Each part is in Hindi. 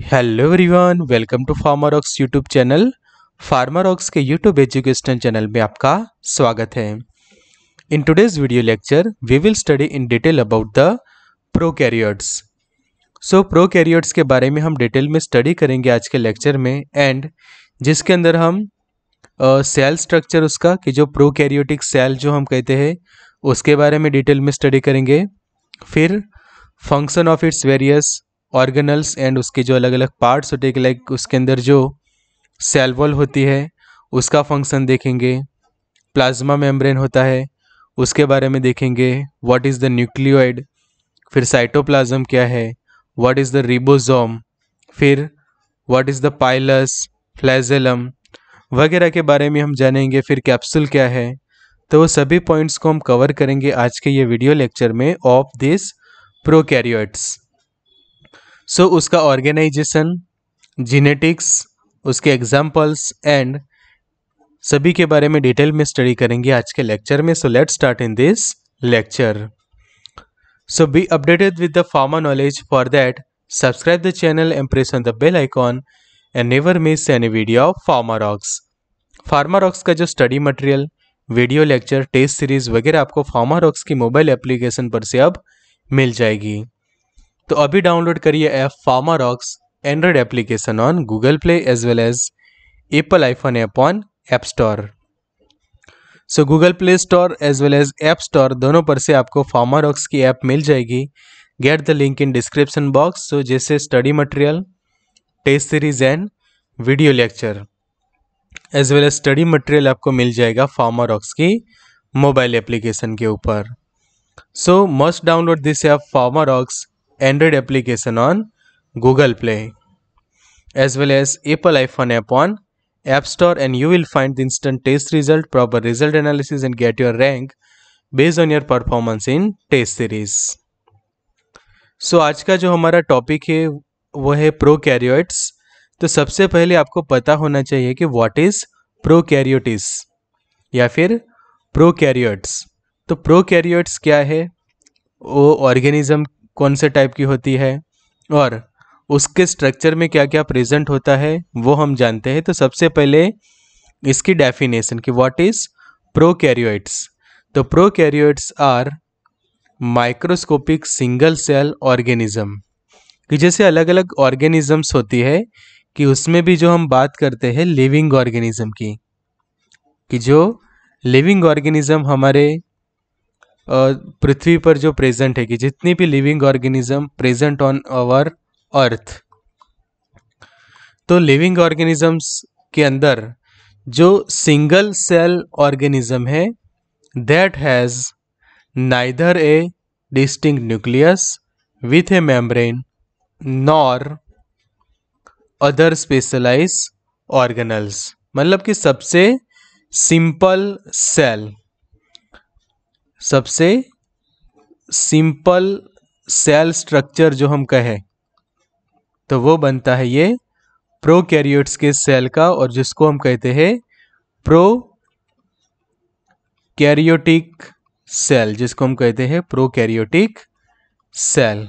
Hello everyone welcome to Pharma Rocks YouTube channel Pharma Rocks के यूट्यूब एजुकेशन चैनल में आपका स्वागत है in today's video lecture we will study in detail about the prokaryotes so prokaryotes के बारे में हम डिटेल में स्टडी करेंगे आज के लेक्चर में एंड जिसके अंदर हम सेल uh, स्ट्रक्चर उसका कि जो प्रोकैरियोटिक सेल जो हम कहते हैं उसके बारे में डिटेल में स्टडी करेंगे फिर function of its various organelles and उसके जो अलग अलग पार्ट्स होते हैं लाइक उसके अंदर जो सेलवॉल होती है उसका फंक्शन देखेंगे प्लाज्मा मेम्ब्रेन होता है उसके बारे में देखेंगे व्हाट इज़ द न्यूक्लियोइड फिर साइटोप्लाज्म क्या है व्हाट इज़ द रिबोजोम फिर what is the pilus flagellum वगैरह के बारे में हम जानेंगे फिर कैप्सूल क्या है तो वो सभी पॉइंट्स को हम कवर करेंगे आज के ये वीडियो लेक्चर में of this prokaryotes so so, उसका ऑर्गेनाइजेशन जीनेटिक्स उसके एग्जाम्पल्स एंड सभी के बारे में डिटेल में स्टडी करेंगे आज के लेक्चर में so let start in this lecture so be updated with the pharma knowledge for that subscribe the channel and press on the bell icon and never miss any video of Pharma Rocks Pharma Rocks का जो study material video lecture test series वगैरह आपको फार्मारॉक्स की मोबाइल एप्लीकेशन पर से अब मिल जाएगी तो अभी डाउनलोड करिए app Pharma Rocks Android application on Google Play as well as Apple iPhone app on App Store so Google Play Store as well as App Store दोनों पर से आपको फार्मा रॉक्स की ऐप मिल जाएगी get the link in description box so जैसे study material test series and video lecture as well as study material आपको मिल जाएगा फार्मा रॉक्स की मोबाइल एप्लीकेशन के ऊपर सो must download this app Pharma Rocks Android application on Google Play as well as Apple iPhone app on App Store and you will find the instant test result, proper result analysis and get your rank based on your performance in test series. So आज का जो हमारा टॉपिक है वो है प्रो कैरियोट्स तो सबसे पहले आपको पता होना चाहिए कि व्हाट इज़ प्रो कैरियोटिस या फिर प्रो कैरियोट्स तो प्रो कैरियोट्स क्या है वो ऑर्गेनिज्म कौन से टाइप की होती है और उसके स्ट्रक्चर में क्या क्या प्रेजेंट होता है वो हम जानते हैं तो सबसे पहले इसकी डेफिनेशन कि व्हाट इज प्रोकैरियोट्स तो prokaryotes are microscopic single cell organism कि जैसे अलग अलग ऑर्गेनिजम्स होती है कि उसमें भी जो हम बात करते हैं लिविंग ऑर्गेनिज्म की कि जो लिविंग ऑर्गेनिज्म हमारे पृथ्वी पर जो प्रेजेंट है कि जितनी भी living organism present on our earth तो लिविंग ऑर्गेनिजम्स के अंदर जो सिंगल सेल ऑर्गेनिज्म है that has neither a distinct nucleus with a membrane nor other specialise organelles मतलब कि सबसे सिंपल सेल सबसे सिंपल सेल स्ट्रक्चर जो हम कहें तो वो बनता है ये प्रोकैरियोट्स के सेल का और जिसको हम कहते हैं प्रो कैरियोटिक सेल जिसको हम कहते हैं प्रोकैरियोटिक सेल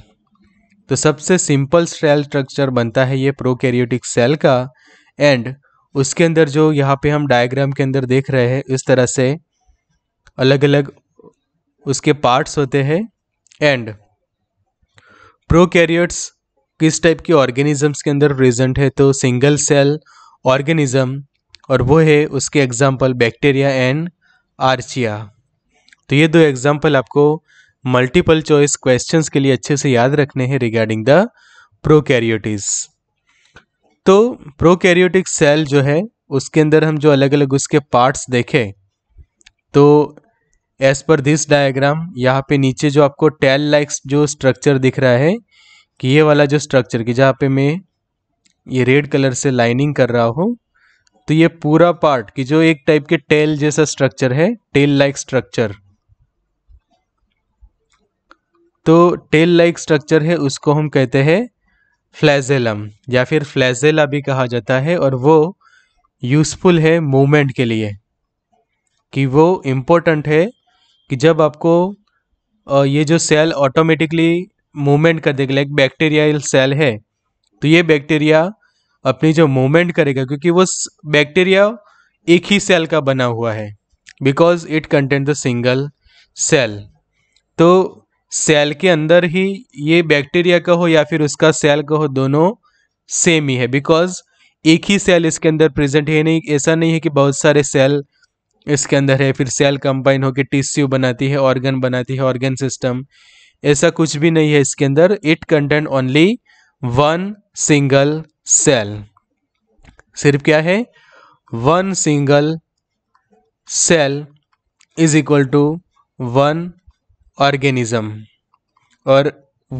तो सबसे सिंपल सेल स्ट्रक्चर बनता है ये प्रोकैरियोटिक सेल का एंड उसके अंदर जो यहाँ पे हम डायग्राम के अंदर देख रहे हैं इस तरह से अलग अलग उसके पार्ट्स होते हैं एंड प्रोकैरियोट्स किस टाइप के ऑर्गेनिजम्स के अंदर प्रेजेंट है तो सिंगल सेल ऑर्गेनिज्म और वो है उसके एग्जाम्पल बैक्टीरिया एंड आर्चिया तो ये दो एग्जाम्पल आपको मल्टीपल चॉइस क्वेश्चंस के लिए अच्छे से याद रखने हैं रिगार्डिंग द प्रोकैरियोटिस तो प्रोकैरियोटिक सेल जो है उसके अंदर हम जो अलग अलग उसके पार्ट्स देखें तो एज पर दिस डायग्राम यहाँ पे नीचे जो आपको टेल लाइक जो स्ट्रक्चर दिख रहा है कि ये वाला जो स्ट्रक्चर की जहाँ पे मैं ये रेड कलर से लाइनिंग कर रहा हूँ तो ये पूरा पार्ट कि जो एक टाइप के टेल जैसा स्ट्रक्चर है टेल लाइक स्ट्रक्चर तो टेल लाइक स्ट्रक्चर है उसको हम कहते हैं फ्लैजेलम या फिर फ्लैजेला भी कहा जाता है और वो यूज़फुल है मूवमेंट के लिए कि वो इम्पोर्टेंट है कि जब आपको ये जो सेल ऑटोमेटिकली मूवमेंट कर देगा लाइक बैक्टीरियल सेल है तो ये बैक्टीरिया अपनी जो मूवमेंट करेगा क्योंकि वो बैक्टीरिया एक ही सेल का बना हुआ है because it content the single cell तो सेल के अंदर ही ये बैक्टीरिया का हो या फिर उसका सेल का हो दोनों सेम ही है बिकॉज एक ही सेल इसके अंदर प्रेजेंट है नहीं ऐसा नहीं है कि बहुत सारे सेल इसके अंदर है फिर सेल कंबाइन होकर टिश्यू बनाती है ऑर्गन बनाती है ऑर्गन सिस्टम ऐसा कुछ भी नहीं है इसके अंदर it content only one single cell सिर्फ क्या है one single cell is equal to one organism और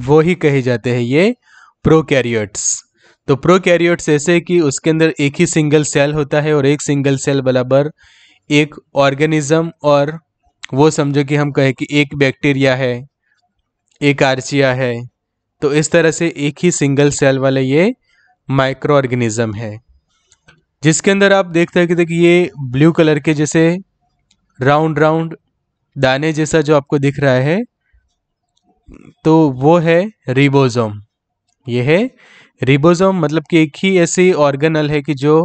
वो ही कहे जाते हैं ये प्रोकैरियोट्स तो प्रोकैरियोट्स ऐसे कि उसके अंदर एक ही सिंगल सेल होता है और एक सिंगल सेल बराबर एक ऑर्गेनिज्म और वो समझो कि हम कहें कि एक बैक्टीरिया है एक आर्चिया है तो इस तरह से एक ही सिंगल सेल वाले ये माइक्रो ऑर्गेनिज्म है जिसके अंदर आप देखते हैं कि देखिए ये ब्लू कलर के जैसे राउंड राउंड दाने जैसा जो आपको दिख रहा है तो वो है रिबोजोम ये है रिबोजोम मतलब कि एक ही ऐसी ऑर्गेनल है कि जो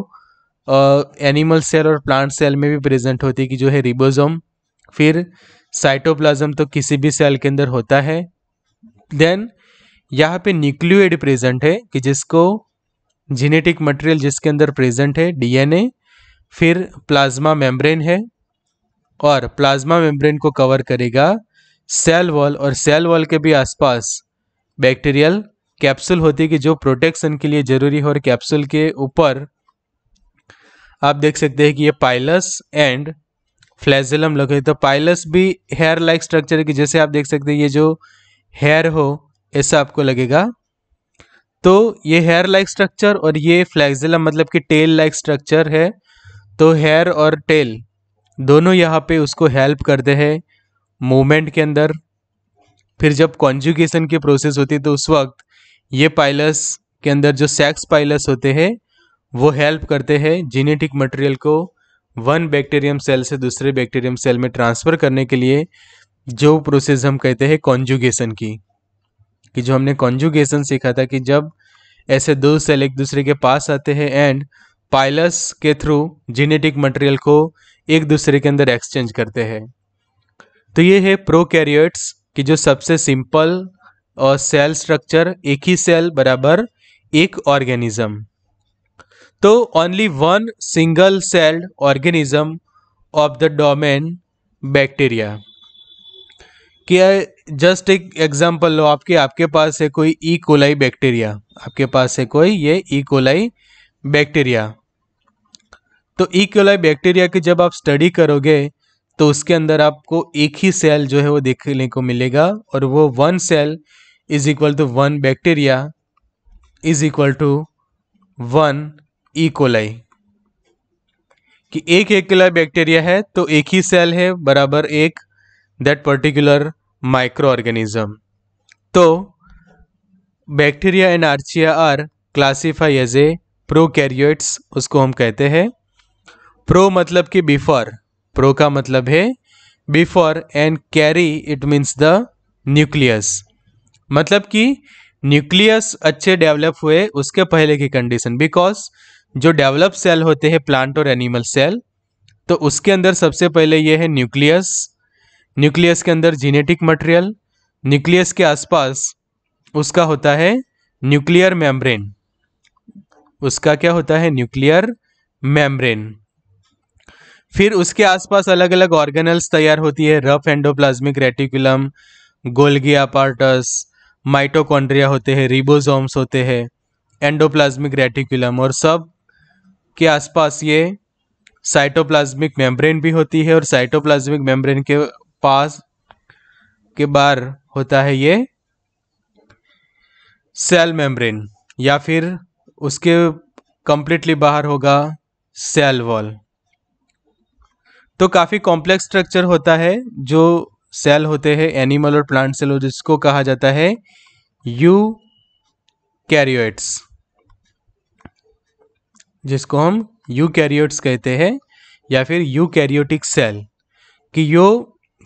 एनिमल सेल और प्लांट सेल में भी प्रेजेंट होती है कि जो है रिबोजोम फिर साइटोप्लाज्म तो किसी भी सेल के अंदर होता है देन यहाँ पे न्यूक्लियोइड प्रेजेंट है कि जिसको जेनेटिक मटेरियल जिसके अंदर प्रेजेंट है डीएनए फिर प्लाज्मा मेम्ब्रेन है और प्लाज्मा मेम्ब्रेन को कवर करेगा सेल वॉल और सेल वॉल के भी आसपास बैक्टीरियल कैप्सूल होती है कि जो प्रोटेक्शन के लिए ज़रूरी है और कैप्सूल के ऊपर आप देख सकते हैं कि ये पाइलस एंड फ्लैजिलम लगे तो पाइलस भी हेयर लाइक स्ट्रक्चर की जैसे आप देख सकते हैं ये जो हेयर हो ऐसा आपको लगेगा तो ये हेयर लाइक स्ट्रक्चर और ये फ्लैजिलम मतलब कि टेल लाइक स्ट्रक्चर है तो हेयर और टेल दोनों यहाँ पे उसको हेल्प करते हैं मूवमेंट के अंदर फिर जब कॉन्जुकेशन की प्रोसेस होती है तो उस वक्त ये पाइलस के अंदर जो सेक्स पाइलस होते हैं वो हेल्प करते हैं जीनेटिक मटेरियल को वन बैक्टीरियम सेल से दूसरे बैक्टीरियम सेल में ट्रांसफ़र करने के लिए जो प्रोसेस हम कहते हैं कॉन्जुगेशन की कि जो हमने कॉन्जुगेशन सीखा था कि जब ऐसे दो सेल एक दूसरे के पास आते हैं एंड पाइलस के थ्रू जीनेटिक मटेरियल को एक दूसरे के अंदर एक्सचेंज करते हैं तो ये है प्रोकैरियोट्स कि जो सबसे सिंपल और सेल स्ट्रक्चर एक ही सेल बराबर एक ऑर्गेनिज्म तो only one single celled organism of the domain bacteria क्या जस्ट एक एग्जांपल लो आपके आपके पास है कोई ई कोलाई बैक्टीरिया आपके पास है कोई ये ई कोलाई बैक्टीरिया तो ई कोलाई बैक्टीरिया की जब आप स्टडी करोगे तो उसके अंदर आपको एक ही सेल जो है वो देखने को मिलेगा और वो one cell is equal to one bacteria is equal to one E coli e. कि एक एक किला बैक्टीरिया है तो एक ही सेल है बराबर एक दैट पर्टिकुलर माइक्रो ऑर्गेनिज्म तो bacteria and archaea are classify as a prokaryotes उसको हम कहते हैं प्रो मतलब कि बिफोर प्रो का मतलब है before and kary it means the nucleus मतलब कि न्यूक्लियस अच्छे डेवलप हुए उसके पहले की कंडीशन बिकॉज जो डेवलप सेल होते हैं प्लांट और एनिमल सेल तो उसके अंदर सबसे पहले ये है न्यूक्लियस न्यूक्लियस के अंदर जीनेटिक मटेरियल न्यूक्लियस के आसपास उसका होता है न्यूक्लियर मेम्ब्रेन उसका क्या होता है न्यूक्लियर मेम्ब्रेन फिर उसके आसपास अलग अलग ऑर्गेनल्स तैयार होती है rough endoplasmic reticulum Golgi apparatus mitochondria होते हैं रिबोसोम्स होते हैं एंडोप्लाज्मिक रेटिकुलम और सब के आसपास ये साइटोप्लाज्मिक मेम्ब्रेन भी होती है और साइटोप्लाज्मिक मेम्ब्रेन के पास के बाहर होता है ये सेल मेम्ब्रेन या फिर उसके कंप्लीटली बाहर होगा सेल वॉल तो काफ़ी कॉम्प्लेक्स स्ट्रक्चर होता है जो सेल होते हैं एनिमल और प्लांट सेल जिसको कहा जाता है यू कैरियोइट्स जिसको हम यूकैरियोट्स कहते हैं या फिर यूकैरियोटिक सेल कि यो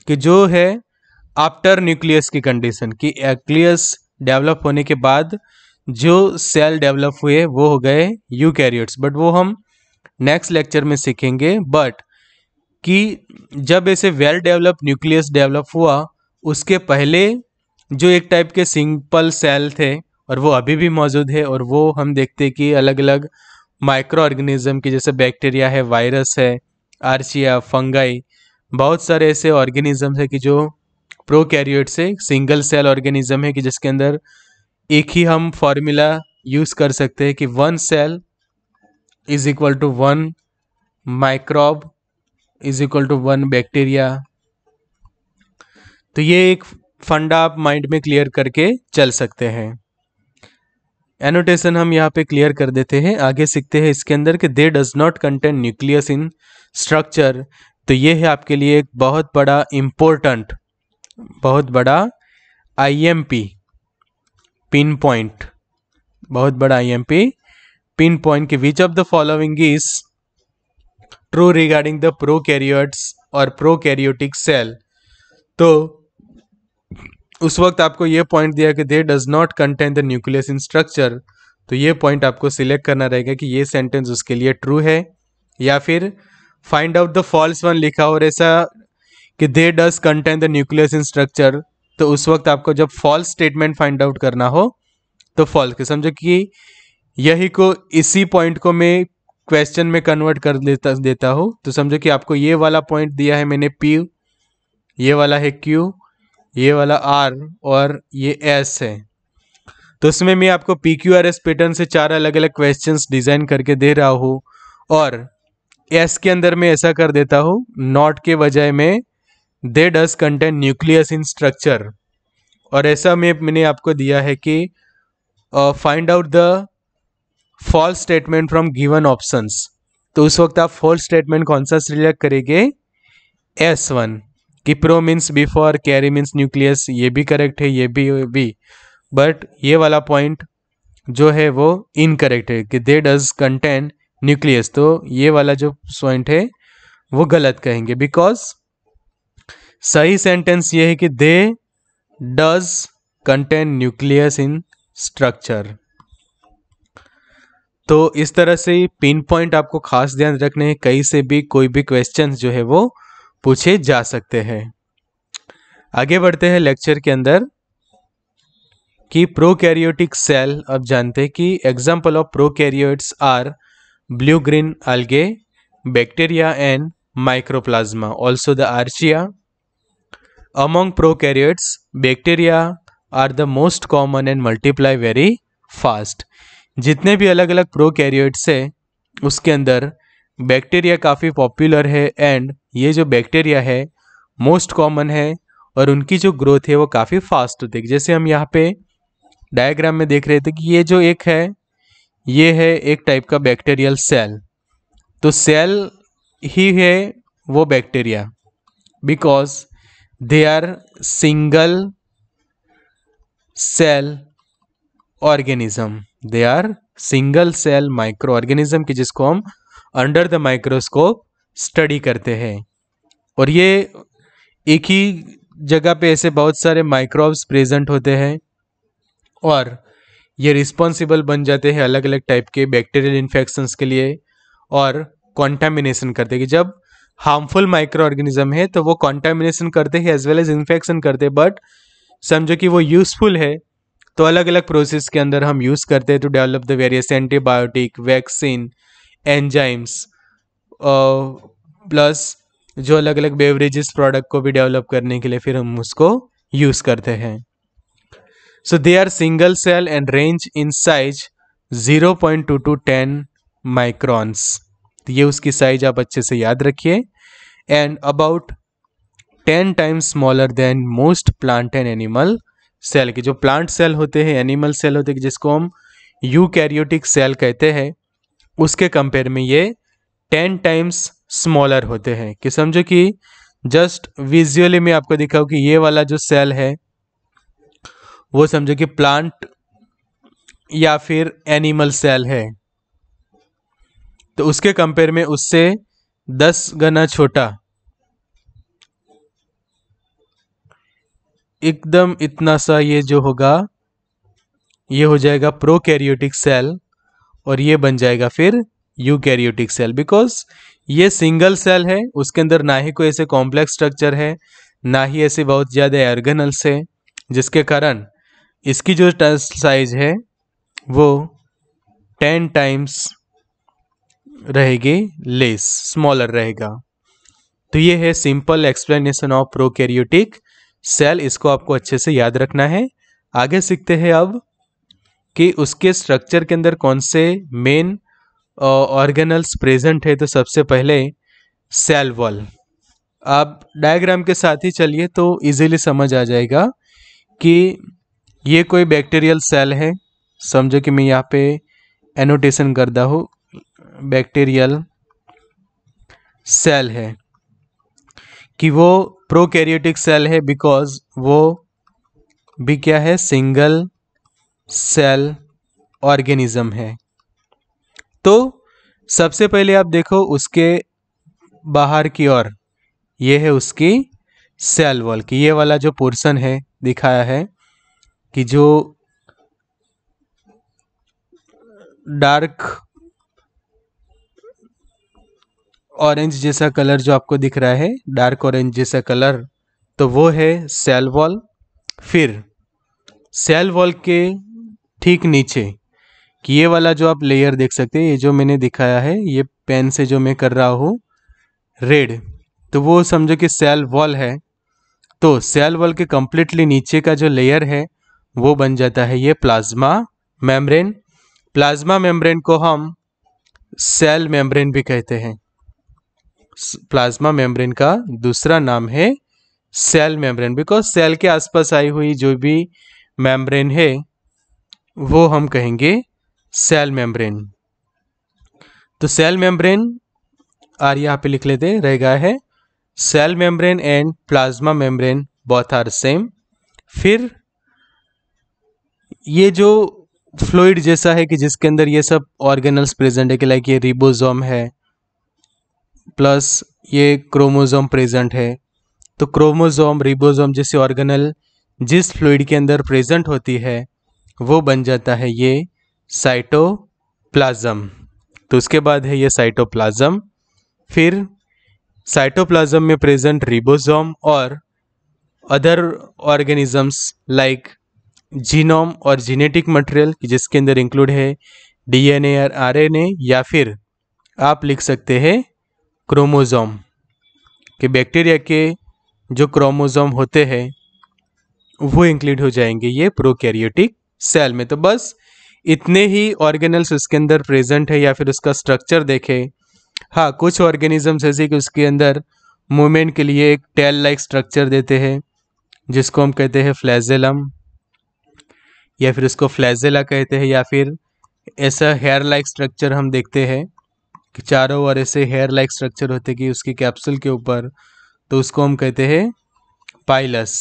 कि जो है आफ्टर न्यूक्लियस की कंडीशन कि एक्लियस डेवलप होने के बाद जो सेल डेवलप हुए वो हो गए यूकैरियोट्स बट वो हम नेक्स्ट लेक्चर में सीखेंगे बट कि जब ऐसे वेल डेवलप न्यूक्लियस डेवलप हुआ उसके पहले जो एक टाइप के सिंपल सेल थे और वो अभी भी मौजूद है और वो हम देखते कि अलग अलग माइक्रो ऑर्गेनिज्म की जैसे बैक्टीरिया है वायरस है आर्सिया फंगाई बहुत सारे ऐसे ऑर्गेनिज्म है कि जो प्रोकैरियोट से सिंगल सेल ऑर्गेनिज्म है कि जिसके अंदर एक ही हम फॉर्मूला यूज़ कर सकते हैं कि one cell is equal to one microbe is equal to one bacteria तो ये एक फंडा आप माइंड में क्लियर करके चल सकते हैं एनोटेशन हम यहाँ पे क्लियर कर देते हैं आगे सीखते हैं इसके अंदर कि they does not contain nucleus in structure तो ये है आपके लिए एक बहुत बड़ा इम्पोर्टेंट बहुत बड़ा आईएमपी पिन पॉइंट बहुत बड़ा आईएमपी पिन पॉइंट के which of the following is true regarding the prokaryotes और कैरियोटिक सेल तो उस वक्त आपको ये पॉइंट दिया कि they does not contain the nucleus in structure तो ये पॉइंट आपको सिलेक्ट करना रहेगा कि ये सेंटेंस उसके लिए ट्रू है या फिर find out the false one लिखा और ऐसा कि they does contain the nucleus in structure तो उस वक्त आपको जब फॉल्स स्टेटमेंट फाइंड आउट करना हो तो फॉल्स के समझो कि यही को इसी पॉइंट को मैं क्वेश्चन में कन्वर्ट कर देता देता हूँ तो समझो कि आपको ये वाला पॉइंट दिया है मैंने पी ये वाला है क्यू ये वाला आर और ये एस है तो इसमें मैं आपको P Q R S pattern से चार अलग अलग क्वेश्चन डिज़ाइन करके दे रहा हूँ और एस के अंदर मैं ऐसा कर देता हूँ नॉट के बजाय में they does content nucleus in structure और ऐसा मैं मैंने आपको दिया है कि find out the false statement from given options तो उस वक्त आप फॉल्स स्टेटमेंट कौन सा सिलेक्ट करेंगे एस वन किप्रो means before kary means nucleus ये भी करेक्ट है ये भी ये भी बट ये वाला पॉइंट जो है वो इनकरेक्ट है कि दे डज कंटेन न्यूक्लियस तो ये वाला जो पॉइंट है वो गलत कहेंगे बिकॉज सही सेंटेंस ये है कि they does contain nucleus in structure तो इस तरह से पिन पॉइंट आपको खास ध्यान रखने हैं कहीं से भी कोई भी क्वेश्चन जो है वो पूछे जा सकते हैं आगे बढ़ते हैं लेक्चर के अंदर कि प्रोकैरियोटिक सेल अब जानते हैं कि example of prokaryotes are blue green algae bacteria and microplasma also the archaea among prokaryotes bacteria are the most common and multiply very fast जितने भी अलग अलग प्रोकैरियोट्स है उसके अंदर बैक्टीरिया काफ़ी पॉपुलर है एंड ये जो बैक्टीरिया है मोस्ट कॉमन है और उनकी जो ग्रोथ है वो काफ़ी फास्ट होती है जैसे हम यहाँ पे डायग्राम में देख रहे थे कि ये जो एक है ये है एक टाइप का बैक्टीरियल सेल तो सेल ही है वो bacteria because they are single cell organism they are single cell microorganism की जिसको हम अंडर द माइक्रोस्कोप स्टडी करते हैं और ये एक ही जगह पे ऐसे बहुत सारे माइक्रोब्स प्रेजेंट होते हैं और ये रिस्पॉन्सिबल बन जाते हैं अलग अलग टाइप के बैक्टीरियल इन्फेक्शन के लिए और कॉन्टामिनेशन करते हैं कि जब हार्मफुल माइक्रो ऑर्गेनिज्म है तो वो कॉन्टामिनेशन करते हैं एज वेल एज इन्फेक्शन करते हैं बट समझो कि वो यूज़फुल है तो अलग अलग प्रोसेस के अंदर हम यूज़ करते हैं to develop the various antibiotic vaccine enzymes plus uh, जो अलग अलग बेवरेजेस प्रोडक्ट को भी डेवलप करने के लिए फिर हम उसको यूज़ करते हैं so they are single cell and range in size zero point two to ten microns ये उसकी साइज आप अच्छे से याद रखिए and about ten times smaller than most plant and animal cell के जो प्लांट सेल होते हैं एनिमल सेल होते हैं जिसको हम यू सेल कहते हैं उसके कंपेयर में ये टेन टाइम्स स्मॉलर होते हैं कि समझो कि जस्ट विजुअली मैं आपको दिखाऊँ कि ये वाला जो सेल है वो समझो कि प्लांट या फिर एनिमल सेल है तो उसके कंपेयर में उससे दस गना छोटा एकदम इतना सा ये जो होगा ये हो जाएगा प्रोकैरियोटिक सेल और ये बन जाएगा फिर यू कैरियोटिक सेल बिकॉज ये सिंगल सेल है उसके अंदर ना ही कोई ऐसे कॉम्प्लेक्स स्ट्रक्चर है ना ही ऐसे बहुत ज़्यादा एर्गनल्स है जिसके कारण इसकी जो साइज है वो टेन टाइम्स रहेगी लेस स्मॉलर रहेगा तो ये है simple explanation of prokaryotic cell इसको आपको अच्छे से याद रखना है आगे सीखते हैं अब कि उसके स्ट्रक्चर के अंदर कौन से मेन ऑर्गेनल्स प्रेजेंट है तो सबसे पहले सेल वॉल आप डायग्राम के साथ ही चलिए तो इजीली समझ आ जाएगा कि ये कोई बैक्टीरियल सेल है समझो कि मैं यहाँ पे एनोटेशन करता हूँ बैक्टीरियल सेल है कि वो प्रोकैरियोटिक सेल है बिकॉज वो भी क्या है सिंगल सेल ऑर्गेनिज्म है तो सबसे पहले आप देखो उसके बाहर की ओर ये है उसकी सेल वॉल की ये वाला जो पोर्शन है दिखाया है कि जो डार्क ऑरेंज जैसा कलर जो आपको दिख रहा है डार्क ऑरेंज जैसा कलर तो वो है सेल वॉल फिर सेल वॉल के ठीक नीचे कि ये वाला जो आप लेयर देख सकते हैं ये जो मैंने दिखाया है ये पेन से जो मैं कर रहा हूँ रेड तो वो समझो कि सेल वॉल है तो सेल वॉल के कम्प्लीटली नीचे का जो लेयर है वो बन जाता है ये प्लाज्मा मेम्ब्रेन प्लाज्मा मेम्ब्रेन को हम सेल मेम्ब्रेन भी कहते हैं प्लाज्मा मेम्ब्रेन का दूसरा नाम है सेल मेम्ब्रेन बिकॉज सेल के आसपास आई हुई जो भी मेम्ब्रेन है वो हम कहेंगे सेल मेम्ब्रेन तो सेल मेम्ब्रेन आर यहाँ पे लिख लेते रह गया है cell membrane and plasma membrane both are same फिर ये जो फ्लूड जैसा है कि जिसके अंदर ये सब ऑर्गेनल्स प्रेजेंट है कि लाइक ये रिबोजोम है प्लस ये क्रोमोजोम प्रेजेंट है तो क्रोमोजोम रिबोजोम जैसे ऑर्गेनल जिस फ्लूड के अंदर प्रेजेंट होती है वो बन जाता है ये साइटोप्लाज्म तो उसके बाद है ये साइटोप्लाज्म फिर साइटोप्लाज्म में प्रेजेंट रिबोसोम और अदर ऑर्गेनिजम्स लाइक जीनोम और जीनेटिक मटेरियल जिसके अंदर इंक्लूड है डीएनए और आरएनए या फिर आप लिख सकते हैं क्रोमोज़ोम कि बैक्टीरिया के जो क्रोमोज़ोम होते हैं वो इंक्लूड हो जाएंगे ये प्रोकैरियोटिक सेल में तो बस इतने ही ऑर्गेनल्स उसके अंदर प्रेजेंट है या फिर उसका स्ट्रक्चर देखें हाँ कुछ ऑर्गेनिजम्स ऐसे कि उसके अंदर मूवमेंट के लिए एक टेल लाइक स्ट्रक्चर देते हैं जिसको हम कहते हैं फ्लैजेलम या फिर उसको फ्लैजेला कहते हैं या फिर ऐसा हेयर लाइक स्ट्रक्चर हम देखते हैं कि चारों ओर ऐसे हेयर लाइक स्ट्रक्चर होते कि उसके कैप्सूल के ऊपर तो उसको हम कहते हैं पाइलस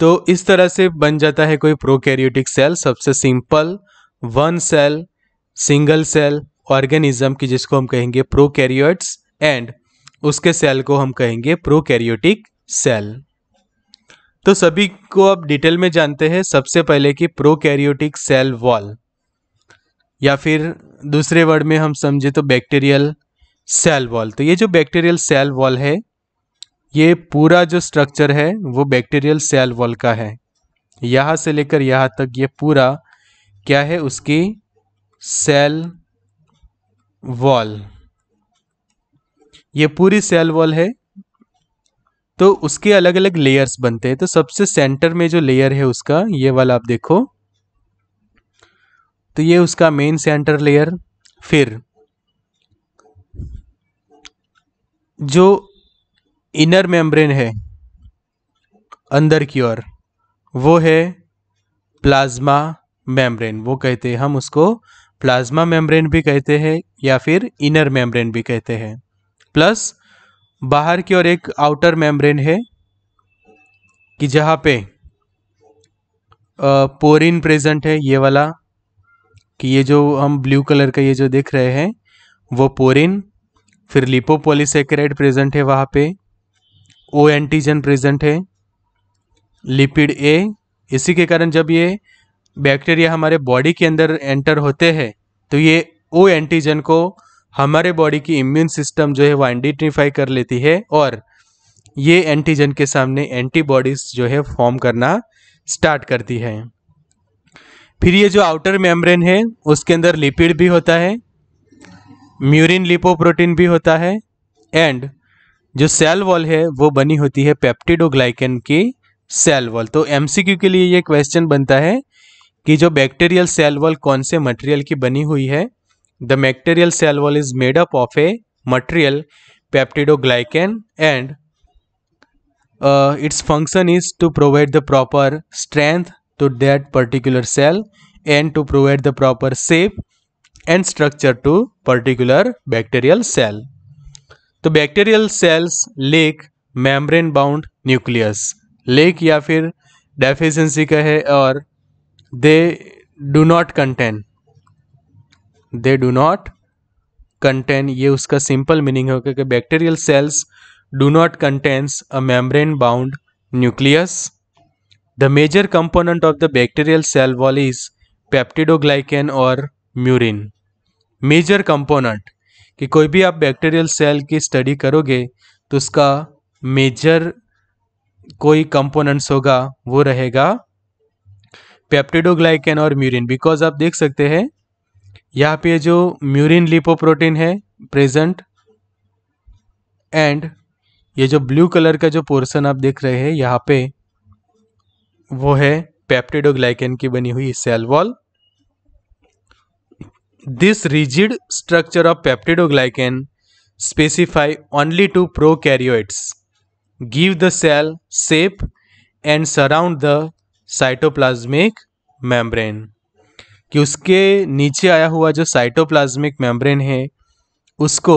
तो इस तरह से बन जाता है कोई प्रोकैरियोटिक सेल सबसे simple one cell single cell organism की जिसको हम कहेंगे प्रोकैरियोट्स एंड उसके सेल को हम कहेंगे प्रोकैरियोटिक सेल तो सभी को आप डिटेल में जानते हैं सबसे पहले कि प्रोकैरियोटिक सेल वॉल या फिर दूसरे वर्ड में हम समझे तो बैक्टीरियल सेल वॉल तो ये जो बैक्टीरियल सेल वॉल है ये पूरा जो स्ट्रक्चर है वो बैक्टीरियल सेल वॉल का है यहाँ से लेकर यहाँ तक ये पूरा क्या है उसकी सेल वॉल ये पूरी सेल वॉल है तो उसके अलग अलग लेयर्स बनते हैं तो सबसे सेंटर में जो लेयर है उसका ये वाला आप देखो तो ये उसका मेन सेंटर लेयर फिर जो इनर मेम्ब्रेन है अंदर की ओर वो है प्लाज्मा मेम्ब्रेन वो कहते हैं हम उसको प्लाज्मा मेम्ब्रेन भी कहते हैं या फिर इनर मेम्ब्रेन भी कहते हैं प्लस बाहर की ओर एक आउटर मेम्ब्रेन है कि जहाँ पे पोरिन प्रेजेंट है ये वाला कि ये जो हम ब्लू कलर का ये जो देख रहे हैं वो पोरिन फिर लिपोपोलीसेक्रेड प्रेजेंट है वहाँ पे ओ एंटीजन प्रेजेंट है लिपिड ए इसी के कारण जब ये बैक्टीरिया हमारे बॉडी के अंदर एंटर होते हैं तो ये ओ एंटीजन को हमारे बॉडी की इम्यून सिस्टम जो है वो आइडेंटिफाई कर लेती है और ये एंटीजन के सामने एंटीबॉडीज जो है फॉर्म करना स्टार्ट करती है फिर ये जो आउटर मेम्ब्रेन है उसके अंदर लिपिड भी होता है म्यूरिन लिपोप्रोटीन भी होता है एंड जो सेल वॉल है वो बनी होती है पेप्टिडोग्लाइकन की सेल वॉल तो एम सी क्यू के लिए ये क्वेश्चन बनता है कि जो बैक्टीरियल सेल वॉल कौन से मटेरियल की बनी हुई है the bacterial cell wall is made up of a material peptidoglycan and its function is to provide the proper strength to that particular cell and to provide the proper shape and structure to particular bacterial cell तो bacterial cells lack membrane bound nucleus lack या फिर डेफिशिएंसी का है और they do not contain they do not contain ये उसका सिंपल मीनिंग है क्योंकि bacterial sales do not contains a membrane bound nucleus the major component of the bacterial cell wall is peptidoglycan और म्यूरिन मेजर कंपोनेंट कि कोई भी आप बैक्टीरियल सेल की स्टडी करोगे तो उसका मेजर कोई कंपोनेंट्स होगा वो रहेगा पेप्टिडोग्लाइकन और म्यूरिन बिकॉज आप देख सकते हैं यहाँ पे जो म्यूरिन लिपोप्रोटीन है प्रेजेंट एंड ये जो ब्लू कलर का जो पोर्शन आप देख रहे हैं यहाँ पे वो है पेप्टिडोग्लाइकन की बनी हुई cell wall This rigid structure of peptidoglycan specify only to prokaryotes, give the cell shape and surround the cytoplasmic membrane कि उसके नीचे आया हुआ जो साइटोप्लाज्मिक मेम्ब्रेन है उसको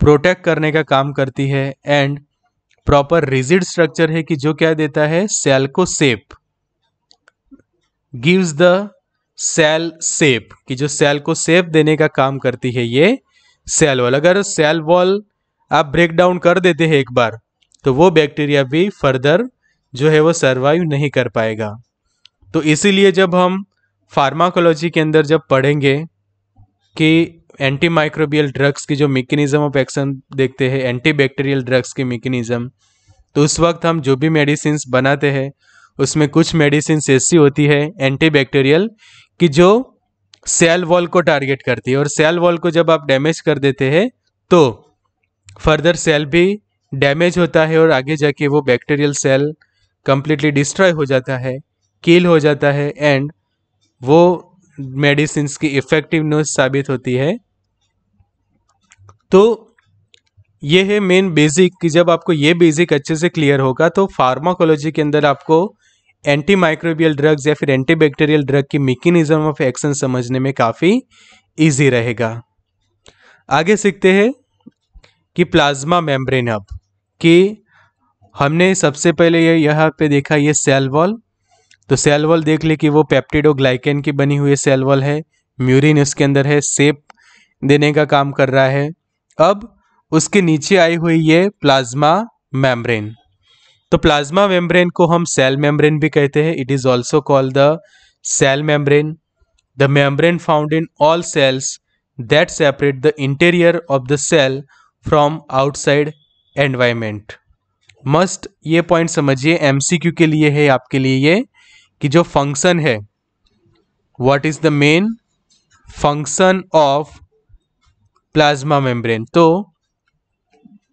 प्रोटेक्ट करने का काम करती है एंड प्रॉपर रिजिड स्ट्रक्चर है कि जो क्या देता है सेल को shape gives the cell shape कि जो सेल को सेप देने का काम करती है ये सेल वॉल अगर सेल वॉल आप ब्रेक डाउन कर देते हैं एक बार तो वो बैक्टीरिया भी फर्दर जो है वो सर्वाइव नहीं कर पाएगा तो इसीलिए जब हम फार्माकोलॉजी के अंदर जब पढ़ेंगे कि एंटी माइक्रोबियल ड्रग्स की जो मेकेनिज्म ऑफ एक्शन देखते हैं एंटी बैक्टीरियल ड्रग्स की मेकेनिज्म तो उस वक्त हम जो भी मेडिसिन बनाते हैं उसमें कुछ मेडिसिन ऐसी होती है एंटी बैक्टीरियल कि जो सेल वॉल को टारगेट करती है और सेल वॉल को जब आप डैमेज कर देते हैं तो फर्दर सेल भी डैमेज होता है और आगे जाके वो बैक्टीरियल सेल कम्प्लीटली डिस्ट्रॉय हो जाता है किल हो जाता है एंड वो मेडिसिन की इफेक्टिवनेस साबित होती है तो ये है मेन बेसिक कि जब आपको ये बेसिक अच्छे से क्लियर होगा तो फार्माकोलॉजी के अंदर आपको एंटी माइक्रोबियल ड्रग्स या फिर एंटी बैक्टेरियल ड्रग की मेकेनिज्म ऑफ एक्शन समझने में काफ़ी इजी रहेगा आगे सीखते हैं कि प्लाज्मा मेम्ब्रेन अब कि हमने सबसे पहले ये यहाँ पे देखा ये सेल वॉल तो सेल वॉल देख ले कि वो पेप्टिडोग्लाइकेन की बनी हुई सेल वॉल है म्यूरिन उसके अंदर है सेप देने का काम कर रहा है अब उसके नीचे आई हुई ये प्लाज्मा मेम्ब्रेन तो प्लाज्मा मेम्ब्रेन को हम सेल मेम्ब्रेन भी कहते हैं it is also called the cell membrane the membrane found in all cells that separate the interior of the cell from outside environment must ये पॉइंट समझिए एमसीक्यू के लिए है आपके लिए ये कि जो फंक्शन है what is the main function of plasma membrane तो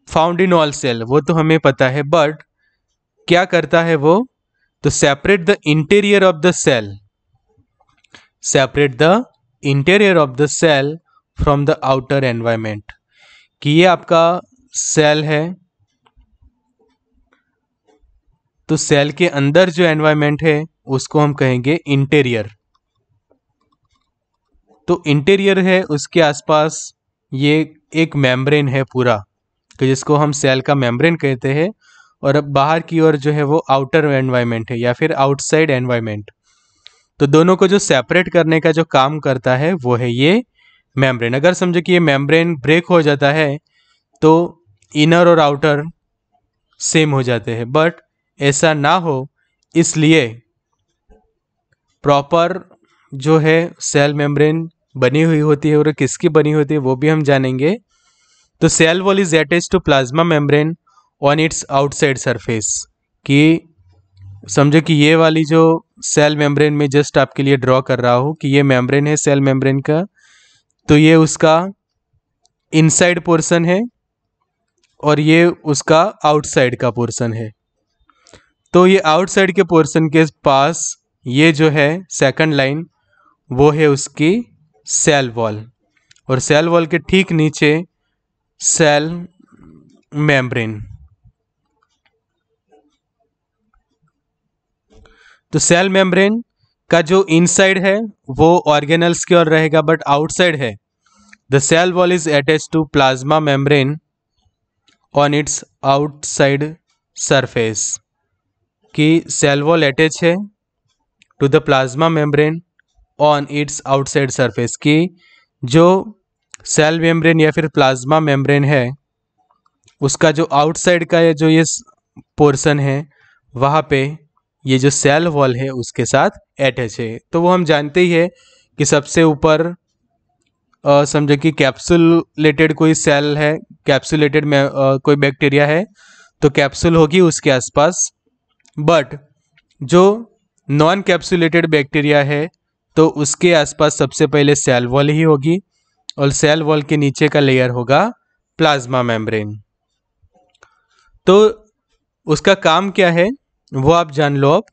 फाउंड इन ऑल सेल वो तो हमें पता है बट क्या करता है वो तो separate the interior of the cell separate the interior of the cell from the outer environment कि ये आपका सेल है तो सेल के अंदर जो एनवायरमेंट है उसको हम कहेंगे इंटीरियर तो इंटीरियर है उसके आसपास ये एक मेम्ब्रेन है पूरा कि जिसको हम सेल का मेम्ब्रेन कहते हैं और अब बाहर की ओर जो है वो आउटर एनवायरमेंट है या फिर आउटसाइड एनवायरमेंट तो दोनों को जो सेपरेट करने का जो काम करता है वो है ये मेम्ब्रेन अगर समझो कि ये मेम्ब्रेन ब्रेक हो जाता है तो इनर और आउटर सेम हो जाते हैं बट ऐसा ना हो इसलिए प्रॉपर जो है सेल मेम्ब्रेन बनी हुई होती है और किसकी बनी होती है वो भी हम जानेंगे तो cell wall is attach to plasma membrane on its outside surface कि समझो कि ये वाली जो सेल मेम्ब्रेन में जस्ट आपके लिए ड्रॉ कर रहा हूँ कि ये मेम्ब्रेन है सेल मेम्ब्रेन का तो ये उसका इनसाइड पोर्शन है और ये उसका आउटसाइड का पोर्शन है तो ये आउटसाइड के पोर्शन के पास ये जो है सेकंड लाइन वो है उसकी सेल वॉल और सेल वॉल के ठीक नीचे सेल मेम्ब्रेन तो सेल मेम्ब्रेन का जो इनसाइड है वो ऑर्गेनल्स की ओर रहेगा बट आउटसाइड है the cell wall is attach to plasma membrane on its outside surface कि सेल वॉल अटैच है to the plasma membrane on its outside surface की जो सेल मेम्ब्रेन या फिर प्लाज्मा मेम्ब्रेन है उसका जो आउटसाइड का जो ये पोर्शन है वहाँ पे ये जो सेल वॉल है उसके साथ अटैच है तो वो हम जानते ही है कि सबसे ऊपर समझो कि कैप्सुलेटेड कोई सेल है कैप्सुलेटेड में आ, कोई बैक्टीरिया है तो कैप्सूल होगी उसके आसपास बट जो नॉन कैप्सुलेटेड बैक्टीरिया है तो उसके आसपास सबसे पहले सेल वॉल ही होगी और सेल वॉल के नीचे का लेयर होगा प्लाज्मा मेम्ब्रेन तो उसका काम क्या है वो आप जान लो अब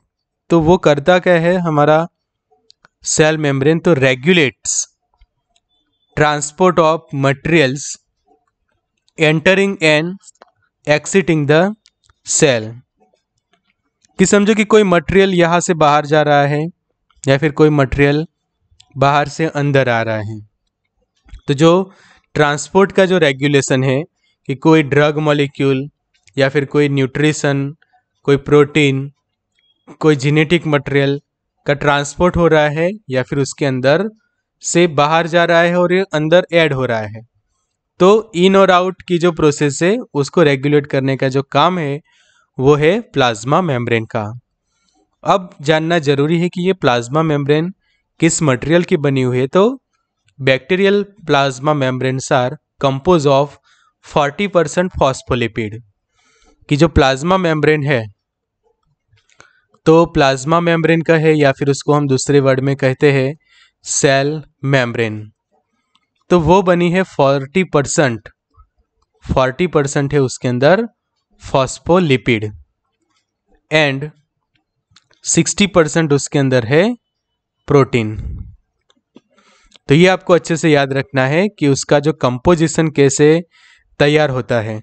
तो वो करता क्या है हमारा सेल मेम्ब्रेन तो regulates transport of materials entering and exiting the cell कि समझो कि कोई मटेरियल यहाँ से बाहर जा रहा है या फिर कोई मटेरियल बाहर से अंदर आ रहा है तो जो ट्रांसपोर्ट का जो रेगुलेशन है कि कोई ड्रग मॉलिक्यूल या फिर कोई न्यूट्रिशन कोई प्रोटीन कोई जेनेटिक मटेरियल का ट्रांसपोर्ट हो रहा है या फिर उसके अंदर से बाहर जा रहा है और ये अंदर ऐड हो रहा है तो इन और आउट की जो प्रोसेस है उसको रेगुलेट करने का जो काम है वो है प्लाज्मा मेम्ब्रेन का अब जानना जरूरी है कि ये प्लाज्मा मेम्ब्रेन किस मटेरियल की बनी हुई है तो bacterial plasma membrane are compose of 40% phospholipid कि जो प्लाज्मा मेम्ब्रेन है तो प्लाज्मा मेम्ब्रेन का है या फिर उसको हम दूसरे वर्ड में कहते हैं सेल मेम्ब्रेन तो वो बनी है फोर्टी परसेंट फोर्टी परसेंट है उसके अंदर फॉस्फोलिपिड एंड सिक्सटी परसेंट उसके अंदर है प्रोटीन तो ये आपको अच्छे से याद रखना है कि उसका जो कंपोजिशन कैसे तैयार होता है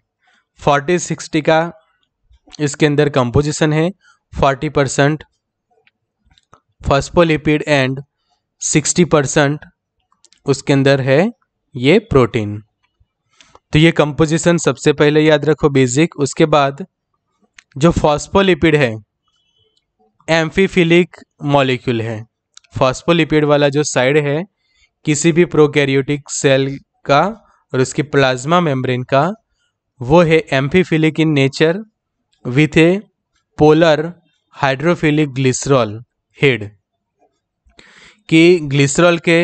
फोर्टी सिक्सटी का इसके अंदर कंपोजिशन है 40 परसेंट फर्स्पोलिपिड एंड 60 परसेंट उसके अंदर है ये प्रोटीन तो ये कंपोजिशन सबसे पहले याद रखो बेसिक उसके बाद जो फॉस्पोलिपिड है एम्फीफिलिक मॉलिक्यूल है फॉस्पोलिपिड वाला जो साइड है किसी भी प्रोकैरियोटिक सेल का और उसकी प्लाज्मा मेम्ब्रेन का वो है amphiphilic in nature with a polar hydrophilic glycerol head कि ग्लिसरॉल के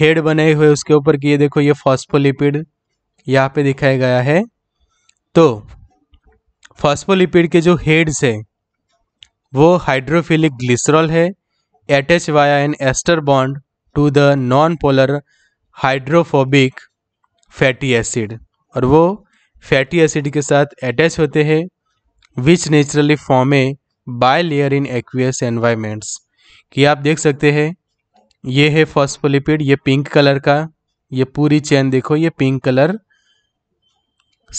हेड बने हुए उसके ऊपर कि ये देखो ये फॉस्फोलिपिड यहाँ पे दिखाया गया है तो फॉस्फोलिपिड के जो हेड्स है वो हाइड्रोफिलिक ग्लिसरॉल है attach via an ester bond to the nonpolar hydrophobic fatty acid और वो फैटी एसिड के साथ अटैच होते हैं which naturally form a bilayer in aqueous environments कि आप देख सकते हैं ये है फॉस्फोलिपिड ये पिंक कलर का ये पूरी चैन देखो ये pink colour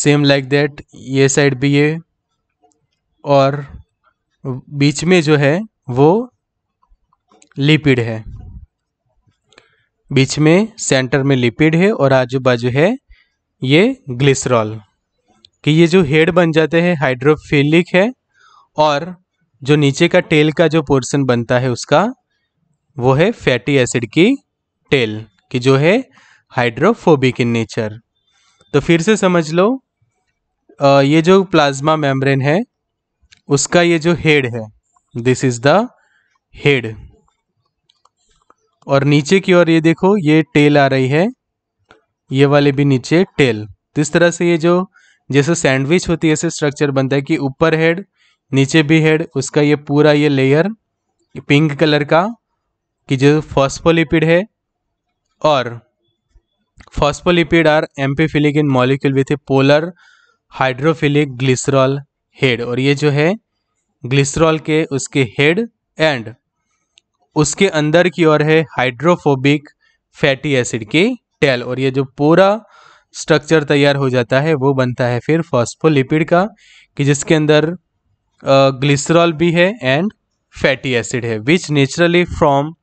same like that ये साइड भी ये और बीच में जो है वो लिपिड है बीच में सेंटर में लिपिड है और आजू बाजू है ये ग्लिसरॉल कि ये जो हेड बन जाते हैं हाइड्रोफिलिक है और जो नीचे का टेल का जो पोर्शन बनता है उसका वो है फैटी एसिड की टेल कि जो है हाइड्रोफोबिक इन नेचर तो फिर से समझ लो आ, ये जो प्लाज्मा मेम्ब्रेन है उसका ये जो हेड है दिस इज द हेड और नीचे की ओर ये देखो ये टेल आ रही है ये वाले भी नीचे टेल तो इस तरह से ये जो जैसे सैंडविच होती है ऐसे स्ट्रक्चर बनता है कि ऊपर हेड नीचे भी हेड उसका ये पूरा ये लेयर पिंक कलर का कि जो फॉस्फोलिपिड है और phospholipid are amphiphilic in molecule with a polar hydrophilic glycerol head और ये जो है ग्लिसरॉल के उसके हेड एंड उसके अंदर की ओर है हाइड्रोफोबिक फैटी एसिड की टेल और ये जो पूरा स्ट्रक्चर तैयार हो जाता है वो बनता है फिर फॉस्फोलिपिड का कि जिसके अंदर ग्लिसरॉल भी है एंड फैटी एसिड है which naturally from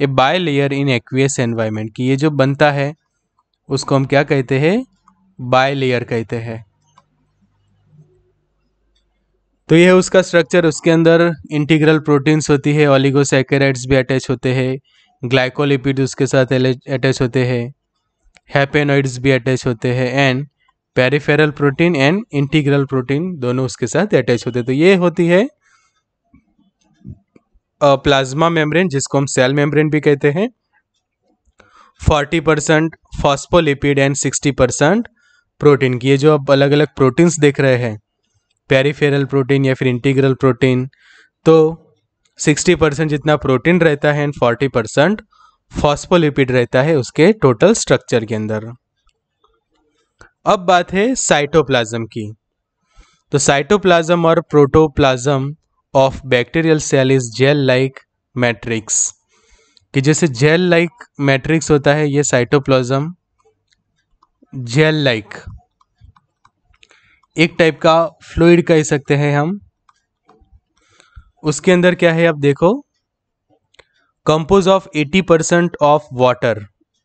a bilayer in aqueous environment कि ये जो बनता है उसको हम क्या कहते हैं बाय लेयर कहते हैं तो यह उसका स्ट्रक्चर उसके अंदर इंटीग्रल प्रोटीन्स होती है ऑलिगोसैकेराइड्स भी अटैच होते हैं ग्लाइकोलिपिड उसके साथ अटैच होते हैं हैपेनॉइड्स भी अटैच होते हैं and peripheral protein and integral protein दोनों उसके साथ अटैच होते हैं तो ये होती है प्लाज्मा मेम्ब्रेन जिसको हम सेल मेम्ब्रेन भी कहते हैं 40 percent phospholipid and 60 percent protein की ये जो आप अलग अलग प्रोटीन्स देख रहे हैं पेरिफेरल प्रोटीन या फिर इंटीग्रल प्रोटीन तो 60 परसेंट जितना प्रोटीन रहता है एंड 40 परसेंट फॉस्फोलिपिड रहता है उसके टोटल स्ट्रक्चर के अंदर अब बात है साइटोप्लाज्म की तो साइटोप्लाज्म और protoplasm of bacterial cell is gel like matrix कि जैसे जेल लाइक मैट्रिक्स होता है ये साइटोप्लाज्म जेल लाइक एक टाइप का फ्लूइड कह सकते हैं हम उसके अंदर क्या है आप देखो compose of 80 percent of water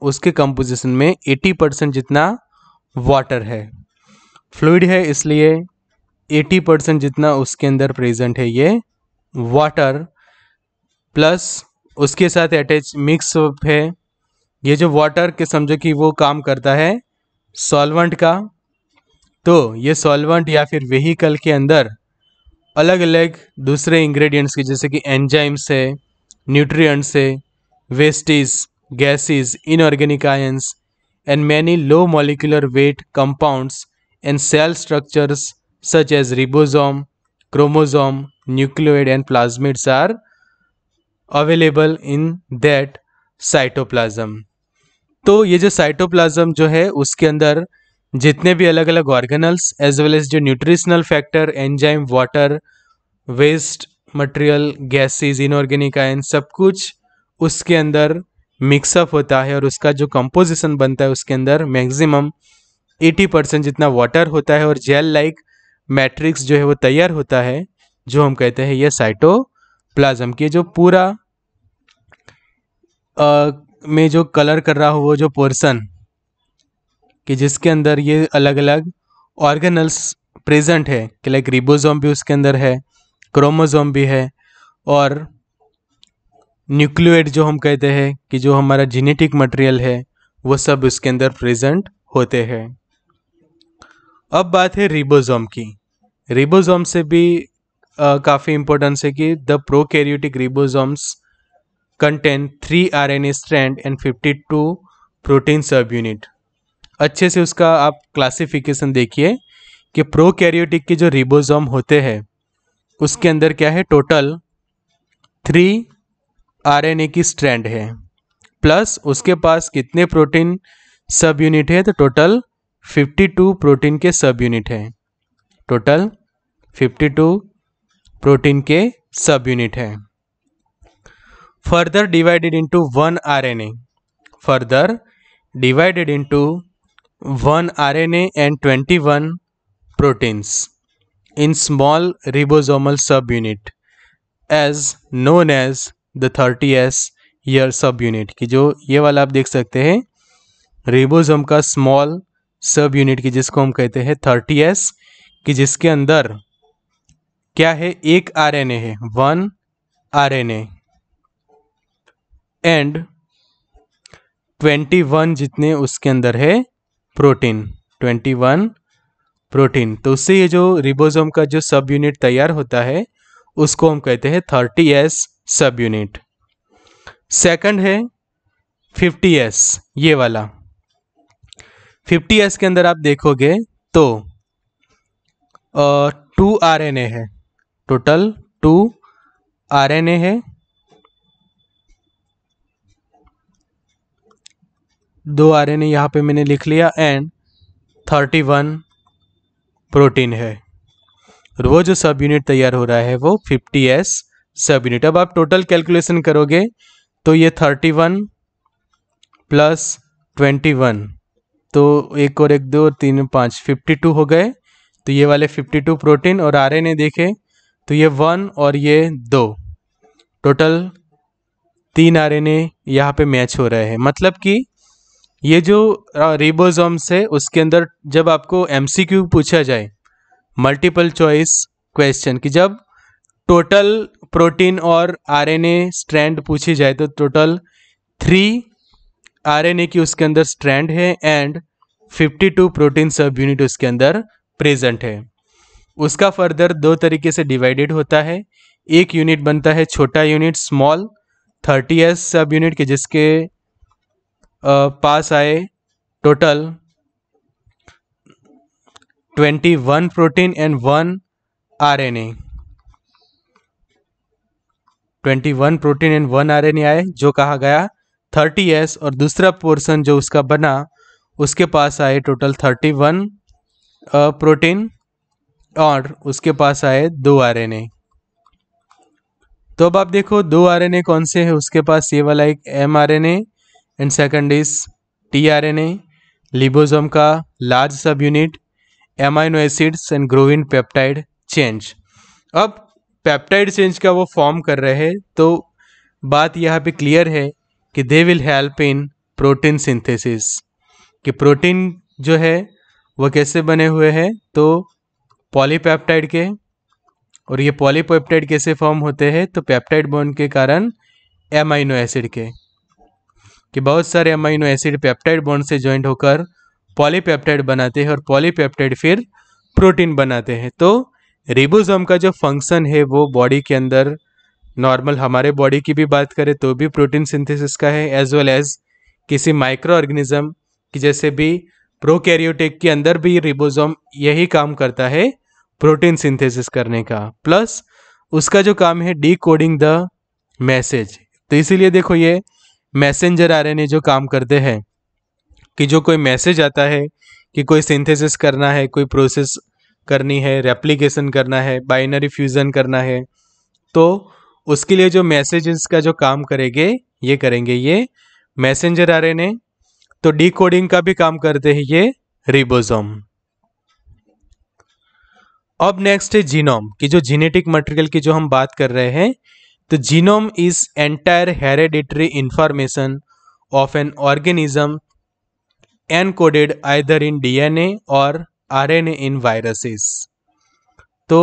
उसके कंपोजिशन में 80 परसेंट जितना वाटर है फ्लूड है इसलिए 80 परसेंट जितना उसके अंदर प्रेजेंट है ये वाटर प्लस उसके साथ अटैच मिक्स है ये जो वाटर के समझो कि वो काम करता है सॉल्वेंट का तो ये सॉल्वेंट या फिर व्हीकल के अंदर अलग अलग दूसरे इंग्रेडिएंट्स के जैसे कि एंजाइम्स है न्यूट्रिएंट्स से wastes gases, inorganic ions and many low molecular weight compounds and cell structures such as ribosome chromosome nucleoid and plasmids are available in that cytoplasm तो ये जो साइटोप्लाज्म जो है उसके अंदर जितने भी अलग अलग ऑर्गेनल्स एज वेल एज जो nutritional factor enzyme water waste material gases inorganic ion सब कुछ उसके अंदर मिक्सअप होता है और उसका जो कंपोजिशन बनता है उसके अंदर मैक्सिमम 80 परसेंट जितना वाटर होता है और जेल लाइक मैट्रिक्स जो है वो तैयार होता है जो हम कहते हैं ये साइटोप्लाज्म की जो पूरा आ, में जो कलर कर रहा हो वो जो पोर्सन कि जिसके अंदर ये अलग अलग ऑर्गेनल्स प्रेजेंट है कि लाइक रिबोजोम भी उसके अंदर है क्रोमोज़ोम भी है और न्यूक्लियोइड जो हम कहते हैं कि जो हमारा जीनेटिक मटेरियल है वो सब उसके अंदर प्रेजेंट होते हैं अब बात है रिबोजोम की रिबोजोम से भी काफ़ी इम्पोर्टेंस है कि the prokaryotic ribosomes contain three R N A strand and fifty two protein subunit अच्छे से उसका आप क्लासिफिकेशन देखिए कि प्रोकैरियोटिक के जो रिबोजोम होते हैं उसके अंदर क्या है टोटल थ्री आरएनए की स्ट्रैंड है प्लस उसके पास कितने प्रोटीन सब यूनिट है तो टोटल 52 प्रोटीन के सब यूनिट है टोटल 52 प्रोटीन के सब यूनिट है further divided into one RNA further divided into one RNA and 21 proteins in small ribosomal subunit as known as the 30s year subunit कि जो ये वाला आप देख सकते हैं रिबोसोम का स्मॉल सब यूनिट की जिसको हम कहते हैं 30s कि जिसके अंदर क्या है एक आरएनए है वन आरएनए एंड 21 जितने उसके अंदर है प्रोटीन 21 प्रोटीन तो उससे ये जो रिबोसोम का जो सब यूनिट तैयार होता है उसको हम कहते हैं thirty S subunit second है फिफ्टी एस ये वाला फिफ्टी एस के अंदर आप देखोगे तो टू आर एन ए है total two R N A है दो आर एन ए यहाँ पे मैंने लिख लिया एंड थर्टी वन प्रोटीन है वो जो सब यूनिट तैयार हो रहा है वो फिफ्टी एस सब यूनिट अब आप टोटल कैलकुलेशन करोगे तो ये thirty one plus twenty one तो एक और एक दो तीन पाँच फिफ्टी टू हो गए तो ये वाले फिफ्टी टू प्रोटीन और आर ने देखे तो ये वन और ये दो टोटल तीन आर यहाँ पे मैच हो रहे हैं मतलब कि ये जो रिबोजोम्स है उसके अंदर जब आपको एम पूछा जाए मल्टीपल चॉइस क्वेश्चन कि जब टोटल प्रोटीन और आरएनए स्ट्रैंड पूछी जाए तो टोटल थ्री आरएनए की उसके अंदर स्ट्रैंड है एंड 52 प्रोटीन सब यूनिट उसके अंदर प्रेजेंट है उसका फर्दर दो तरीके से डिवाइडेड होता है एक यूनिट बनता है छोटा unit small thirty S subunit के जिसके पास आए total twenty one protein and one R N A twenty one protein and one R N A आए जो कहा गया थर्टी एस और दूसरा पोर्शन जो उसका बना उसके पास आए टोटल थर्टी वन प्रोटीन और उसके पास आए दो आर एन ए तो अब आप देखो दो आर एन ए कौन से है उसके पास ये वाला एक M R N A T R N A ribosome का large subunit amino acids and growing peptide chain अब पेप्टाइड चेंज का वो फॉर्म कर रहे हैं तो बात यहाँ पे क्लियर है कि they will help in protein synthesis कि प्रोटीन जो है वह कैसे बने हुए हैं तो पॉलीपेप्टाइड के और ये पॉलीपेप्टाइड कैसे फॉर्म होते हैं तो पेप्टाइड बोन के कारण एमाइनो एसिड के कि बहुत सारे अमाइनो एसिड पेप्टाइड बॉन्ड से ज्वाइंट होकर पॉलीपेप्टाइड बनाते हैं और पॉलीपेप्टाइड फिर प्रोटीन बनाते हैं तो रिबोसोम का जो फंक्शन है वो बॉडी के अंदर नॉर्मल हमारे बॉडी की भी बात करें तो भी प्रोटीन सिंथेसिस का है एज वेल एज किसी माइक्रो ऑर्गेनिज्म की जैसे भी प्रोकैरियोटिक के अंदर भी रिबोसोम यही काम करता है प्रोटीन सिंथेसिस करने का प्लस उसका जो काम है डी कोडिंग द मैसेज तो इसीलिए देखो ये मैसेंजर एन जो काम करते हैं कि जो कोई मैसेज आता है कि कोई सिंथेसिस करना है कोई प्रोसेस करनी है रेप्लिकेशन करना है बाइनरी फ्यूज़न करना है तो उसके लिए जो मैसेजेस का जो काम करेंगे ये करेंगे ये मैसेंजर ने तो डी का भी काम करते हैं ये रिबोसोम अब नेक्स्ट है जीनोम कि जो जीनेटिक मटेरियल की जो हम बात कर रहे हैं तो genome is entire hereditary information of an organism encoded either in DNA और आरएनए इन वायरसेस तो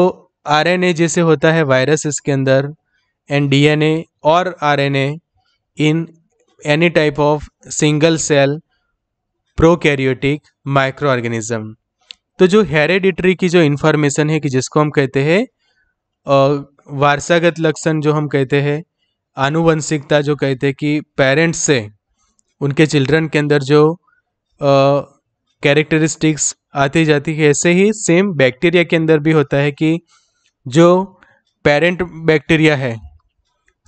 आरएनए जैसे होता है वायरसेस के अंदर एंड डीएनए और RNA in any type of single cell prokaryotic microorganism तो जो हेरेडिटरी की जो इंफॉर्मेशन है कि जिसको हम कहते हैं वारसागत लक्षण जो हम कहते हैं आनुवंशिकता जो कहते हैं कि पेरेंट्स से उनके चिल्ड्रन के अंदर जो कैरेक्टरिस्टिक्स आती जाती है ऐसे ही सेम बैक्टीरिया के अंदर भी होता है कि जो पेरेंट बैक्टीरिया है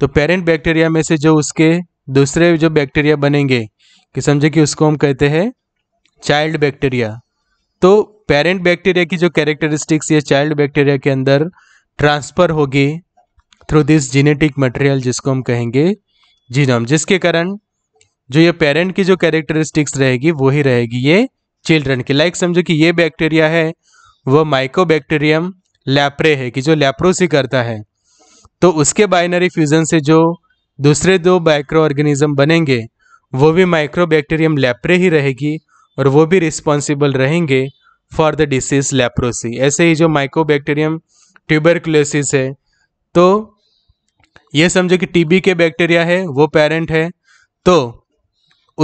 तो पेरेंट बैक्टीरिया में से जो उसके दूसरे जो बैक्टीरिया बनेंगे कि समझे कि उसको हम कहते हैं चाइल्ड बैक्टीरिया तो पेरेंट बैक्टीरिया की जो कैरेक्टरिस्टिक्स ये चाइल्ड बैक्टीरिया के अंदर ट्रांसफ़र होगी थ्रू दिस जीनेटिक मटेरियल जिसको हम कहेंगे जीनोम जिसके कारण जो ये पेरेंट की जो कैरेक्टरिस्टिक्स रहेगी वही रहेगी ये चिल्ड्रन की लाइक समझो कि ये बैक्टीरिया है वो माइकोबैक्टीरियम लैप्रे है कि जो लैप्रोसी करता है तो उसके बाइनरी फ्यूज़न से जो दूसरे दो माइक्रो ऑर्गेनिज्म बनेंगे वो भी माइक्रोबैक्टीरियम लैप्रे ही रहेगी और वो भी रिस्पॉन्सिबल रहेंगे फॉर द डिसीज लैप्रोसी ऐसे ही जो माइकोबैक्टीरियम ट्यूबरकुलोसिस है तो ये समझो कि टीबी के बैक्टीरिया है वो पेरेंट है तो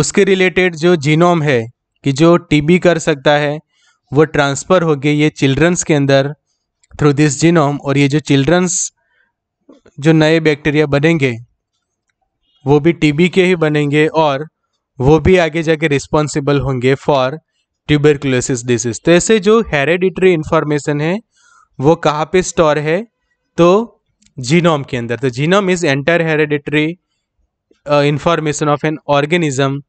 उसके रिलेटेड जो जीनोम है कि जो टीबी कर सकता है वो ट्रांसफ़र हो गए ये चिल्ड्रंस के अंदर थ्रू दिस जीनोम और ये जो चिल्ड्रंस जो नए बैक्टीरिया बनेंगे वो भी टीबी के ही बनेंगे और वो भी आगे जाके रिस्पॉन्सिबल होंगे फॉर ट्यूबरकुलोसिस डिजीज तो ऐसे जो हेरेडिटरी इन्फॉर्मेशन है वो कहाँ पे स्टोर है तो जीनोम के अंदर तो genome is entire hereditary information of an organism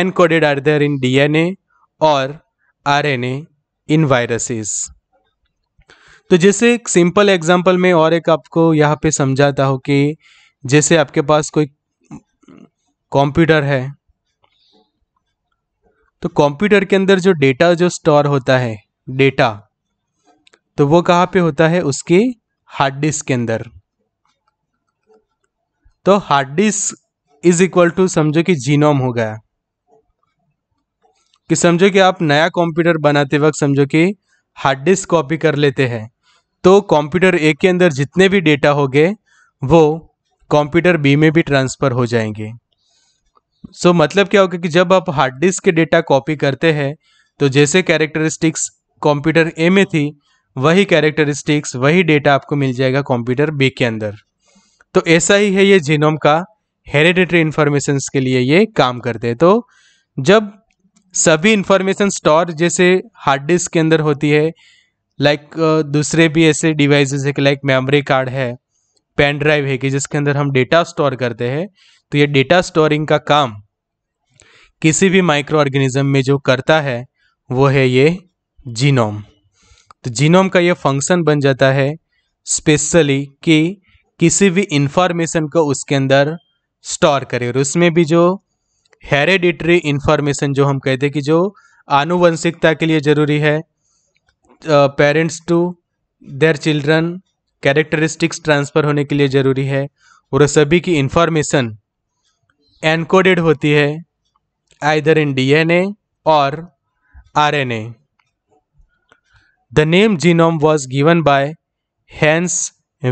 encoded are there in DNA और आरएनए इन वायरसेस तो जैसे एक सिंपल एग्जांपल में और एक आपको यहाँ पे समझाता हूँ कि जैसे आपके पास कोई कंप्यूटर है तो कंप्यूटर के अंदर जो डेटा जो स्टोर होता है डेटा तो वो कहाँ पे होता है उसकी हार्ड डिस्क के अंदर तो hard disk is equal to समझो कि जीनोम हो गया कि समझो कि आप नया कंप्यूटर बनाते वक्त समझो कि हार्ड डिस्क कॉपी कर लेते हैं तो कंप्यूटर ए के अंदर जितने भी डेटा हो गए वो कंप्यूटर बी में भी ट्रांसफ़र हो जाएंगे सो so, मतलब क्या होगा कि जब आप हार्ड डिस्क के डेटा कॉपी करते हैं तो जैसे कैरेक्टरिस्टिक्स कंप्यूटर ए में थी वही कैरेक्टरिस्टिक्स वही डेटा आपको मिल जाएगा कंप्यूटर बी के अंदर तो ऐसा ही है ये जीनोम का हेरिडिटरी इन्फॉर्मेशन के लिए ये काम करते हैं तो जब सभी इन्फॉर्मेशन स्टोर जैसे हार्ड डिस्क के अंदर होती है लाइक like, दूसरे भी ऐसे डिवाइसेस है कि लाइक मेमोरी कार्ड है पेन ड्राइव है कि जिसके अंदर हम डेटा स्टोर करते हैं तो ये डेटा स्टोरिंग का काम किसी भी माइक्रो ऑर्गेनिज्म में जो करता है वो है ये जीनोम तो जीनोम का ये फंक्शन बन जाता है स्पेशली कि किसी भी इंफॉर्मेशन को उसके अंदर स्टोर करे और उसमें भी जो हेरेडिटरी इंफॉर्मेशन जो हम कहते हैं कि जो आनुवंशिकता के लिए ज़रूरी है parents to their children characteristics transfer होने के लिए ज़रूरी है और सभी की इंफॉर्मेशन एनकोडेड होती है आइदर इन डीएनए और RNA The name genome was given by Hans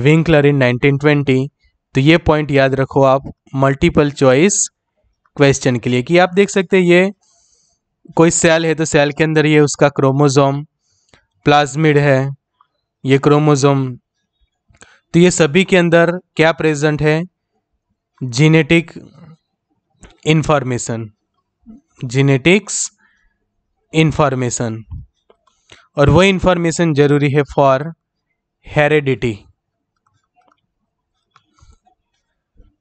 Winkler in 1920. तो ये पॉइंट याद रखो आप मल्टीपल चॉइस क्वेश्चन के लिए कि आप देख सकते हैं ये कोई सेल है तो सेल के अंदर ये उसका क्रोमोजोम प्लाज्मिड है ये क्रोमोजोम तो ये सभी के अंदर क्या प्रेजेंट है जीनेटिक इन्फॉर्मेशन जीनेटिक्स इंफॉर्मेशन और वही इंफॉर्मेशन जरूरी है फॉर हेरिडिटी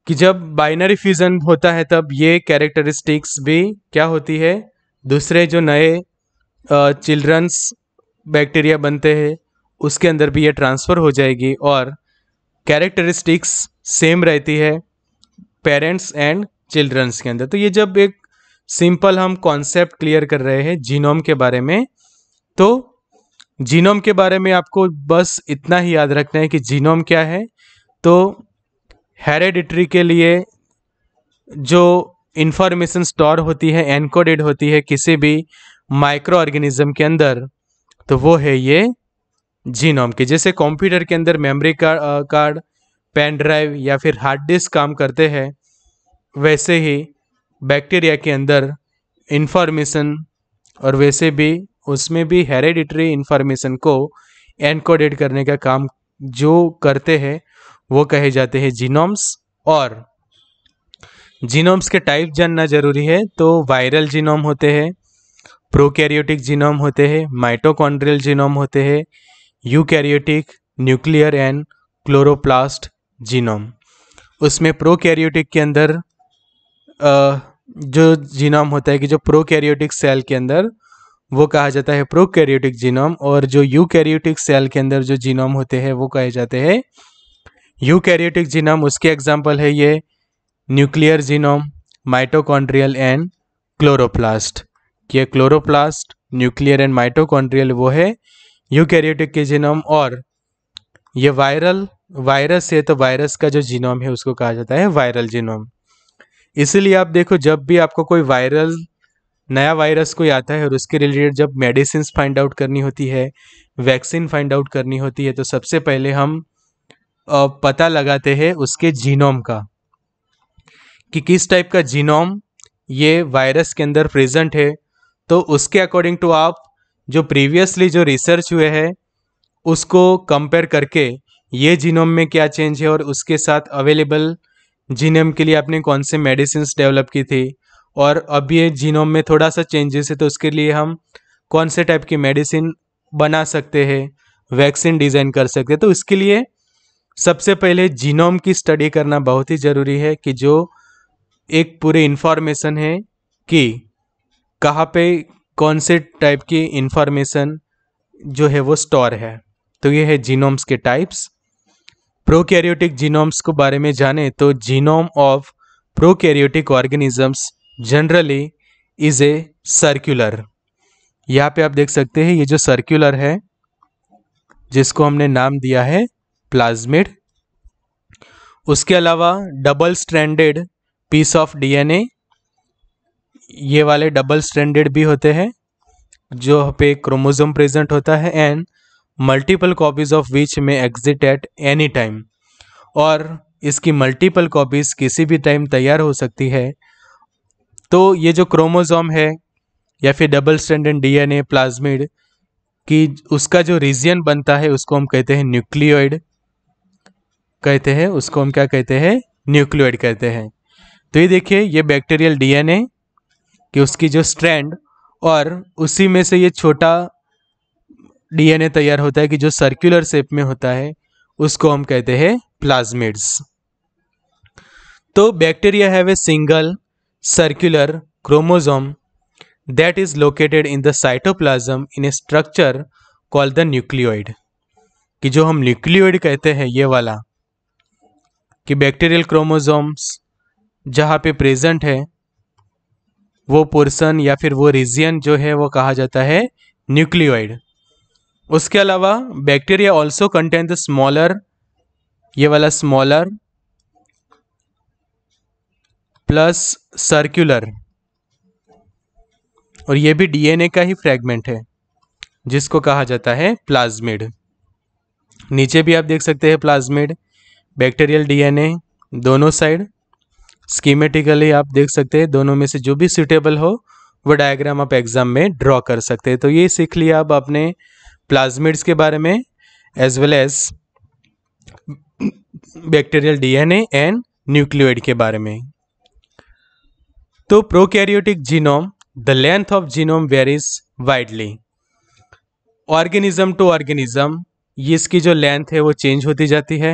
कि जब बाइनरी फ्यूजन होता है तब ये कैरेक्टरिस्टिक्स भी क्या होती है दूसरे जो नए चिल्ड्रंस बैक्टीरिया बनते हैं उसके अंदर भी ये ट्रांसफ़र हो जाएगी और कैरेक्टरिस्टिक्स सेम रहती है पेरेंट्स एंड चिल्ड्रंस के अंदर तो ये जब एक सिंपल हम कॉन्सेप्ट क्लियर कर रहे हैं जीनोम के बारे में तो जीनोम के बारे में आपको बस इतना ही याद रखना है कि जीनोम क्या है तो हेरेडिटरी के लिए जो इन्फॉर्मेशन स्टोर होती है एनकोडेड होती है किसी भी माइक्रो ऑर्गेनिज्म के अंदर तो वो है ये जीनोम की जैसे कंप्यूटर के अंदर मेमोरी कार्ड पेन ड्राइव या फिर हार्ड डिस्क काम करते हैं वैसे ही बैक्टीरिया के अंदर इंफॉर्मेशन और वैसे भी उसमें भी हेरेडिटरी इन्फॉर्मेशन को एनकोडेड करने का काम जो करते हैं वो कहे जाते हैं जीनोम्स और जीनोम्स के टाइप जानना जरूरी है तो वायरल जीनोम होते हैं प्रोकैरियोटिक जीनोम होते हैं माइटोकॉन्ड्रियल जीनोम होते हैं eukaryotic nuclear and chloroplast genome उसमें प्रोकैरियोटिक के अंदर आ, जो जीनोम होता है कि जो प्रोकैरियोटिक सेल के अंदर वो कहा जाता है प्रोकैरियोटिक जीनोम और जो यूकैरियोटिक सेल के अंदर जो जीनोम होते हैं वो कहे जाते हैं यूकैरियोटिक जीनोम उसके एग्जाम्पल है ये nuclear genome mitochondrial and chloroplast ये क्लोरोप्लास्ट न्यूक्लियर एंड माइटोकॉन्ड्रियल वो है यूकैरियोटिक के जीनोम और ये वायरल वायरस है तो वायरस का जो जीनोम है उसको कहा जाता है वायरल जीनोम इसीलिए आप देखो जब भी आपको कोई वायरल नया वायरस कोई आता है और उसके रिलेटेड जब मेडिसिन फाइंड आउट करनी होती है वैक्सीन फाइंड आउट करनी होती है तो सबसे पहले हम पता लगाते हैं उसके जीनोम का कि किस टाइप का जीनोम ये वायरस के अंदर प्रेजेंट है तो उसके अकॉर्डिंग टू आप जो प्रीवियसली जो रिसर्च हुए हैं उसको कंपेयर करके ये जीनोम में क्या चेंज है और उसके साथ अवेलेबल जीनोम के लिए आपने कौन से मेडिसिन डेवलप की थी और अब ये जीनोम में थोड़ा सा चेंजेस है तो उसके लिए हम कौन से टाइप की मेडिसिन बना सकते हैं वैक्सीन डिज़ाइन कर सकते हैं तो इसके लिए सबसे पहले जीनोम की स्टडी करना बहुत ही ज़रूरी है कि जो एक पूरे इन्फॉर्मेशन है कि कहाँ पे कौन से टाइप की इन्फॉर्मेशन जो है वो स्टोर है तो ये है जीनोम्स के टाइप्स प्रोकैरियोटिक जीनोम्स के बारे में जाने तो genome of prokaryotic organisms generally is a circular यहाँ पे आप देख सकते हैं ये जो सर्क्यूलर है जिसको हमने नाम दिया है प्लाज्मिड उसके अलावा double stranded piece of DNA ये वाले डबल स्ट्रैंडेड भी होते हैं जो पे क्रोमोजोम प्रेजेंट होता है and multiple copies of which में एग्जिट एट एनी टाइम और इसकी मल्टीपल कॉपीज़ किसी भी टाइम तैयार हो सकती है तो ये जो क्रोमोसोम है या फिर डबल स्टैंडर्ड डीएनए प्लाज्मिड की उसका जो रीजियन बनता है उसको हम कहते हैं न्यूक्लियोइड कहते हैं उसको हम क्या कहते हैं न्यूक्लियोइड कहते हैं तो ये देखिए ये बैक्टीरियल डीएनए कि उसकी जो स्ट्रैंड और उसी में से ये छोटा डीएनए तैयार होता है कि जो सर्कुलर शेप में होता है उसको हम कहते हैं प्लाज्मिड्स तो bacteria have a single circular chromosome that is located in the cytoplasm in a structure called the nucleoid कि जो हम न्यूक्लियोइड कहते हैं ये वाला कि बैक्टीरियल क्रोमोजोम्स जहाँ पे प्रेजेंट है वो पोर्सन या फिर वो रीजियन जो है वो कहा जाता है न्यूक्लियोइड उसके अलावा bacteria also contain the smaller ये वाला स्मॉलर प्लस सर्कुलर और ये भी डीएनए का ही फ्रैगमेंट है जिसको कहा जाता है प्लाज्मिड नीचे भी आप देख सकते हैं प्लाज्मिड बैक्टीरियल डीएनए दोनों साइड स्कीमेटिकली आप देख सकते हैं दोनों में से जो भी सुटेबल हो वो डायग्राम आप एग्ज़ाम में ड्रॉ कर सकते हैं तो ये सीख लिया आप आपने प्लाज्मिड्स के बारे में as well as bacterial DNA and nucleoid के बारे में तो prokaryotic genome the length of genome varies widely organism to organism इसकी जो लेंथ है वो चेंज होती जाती है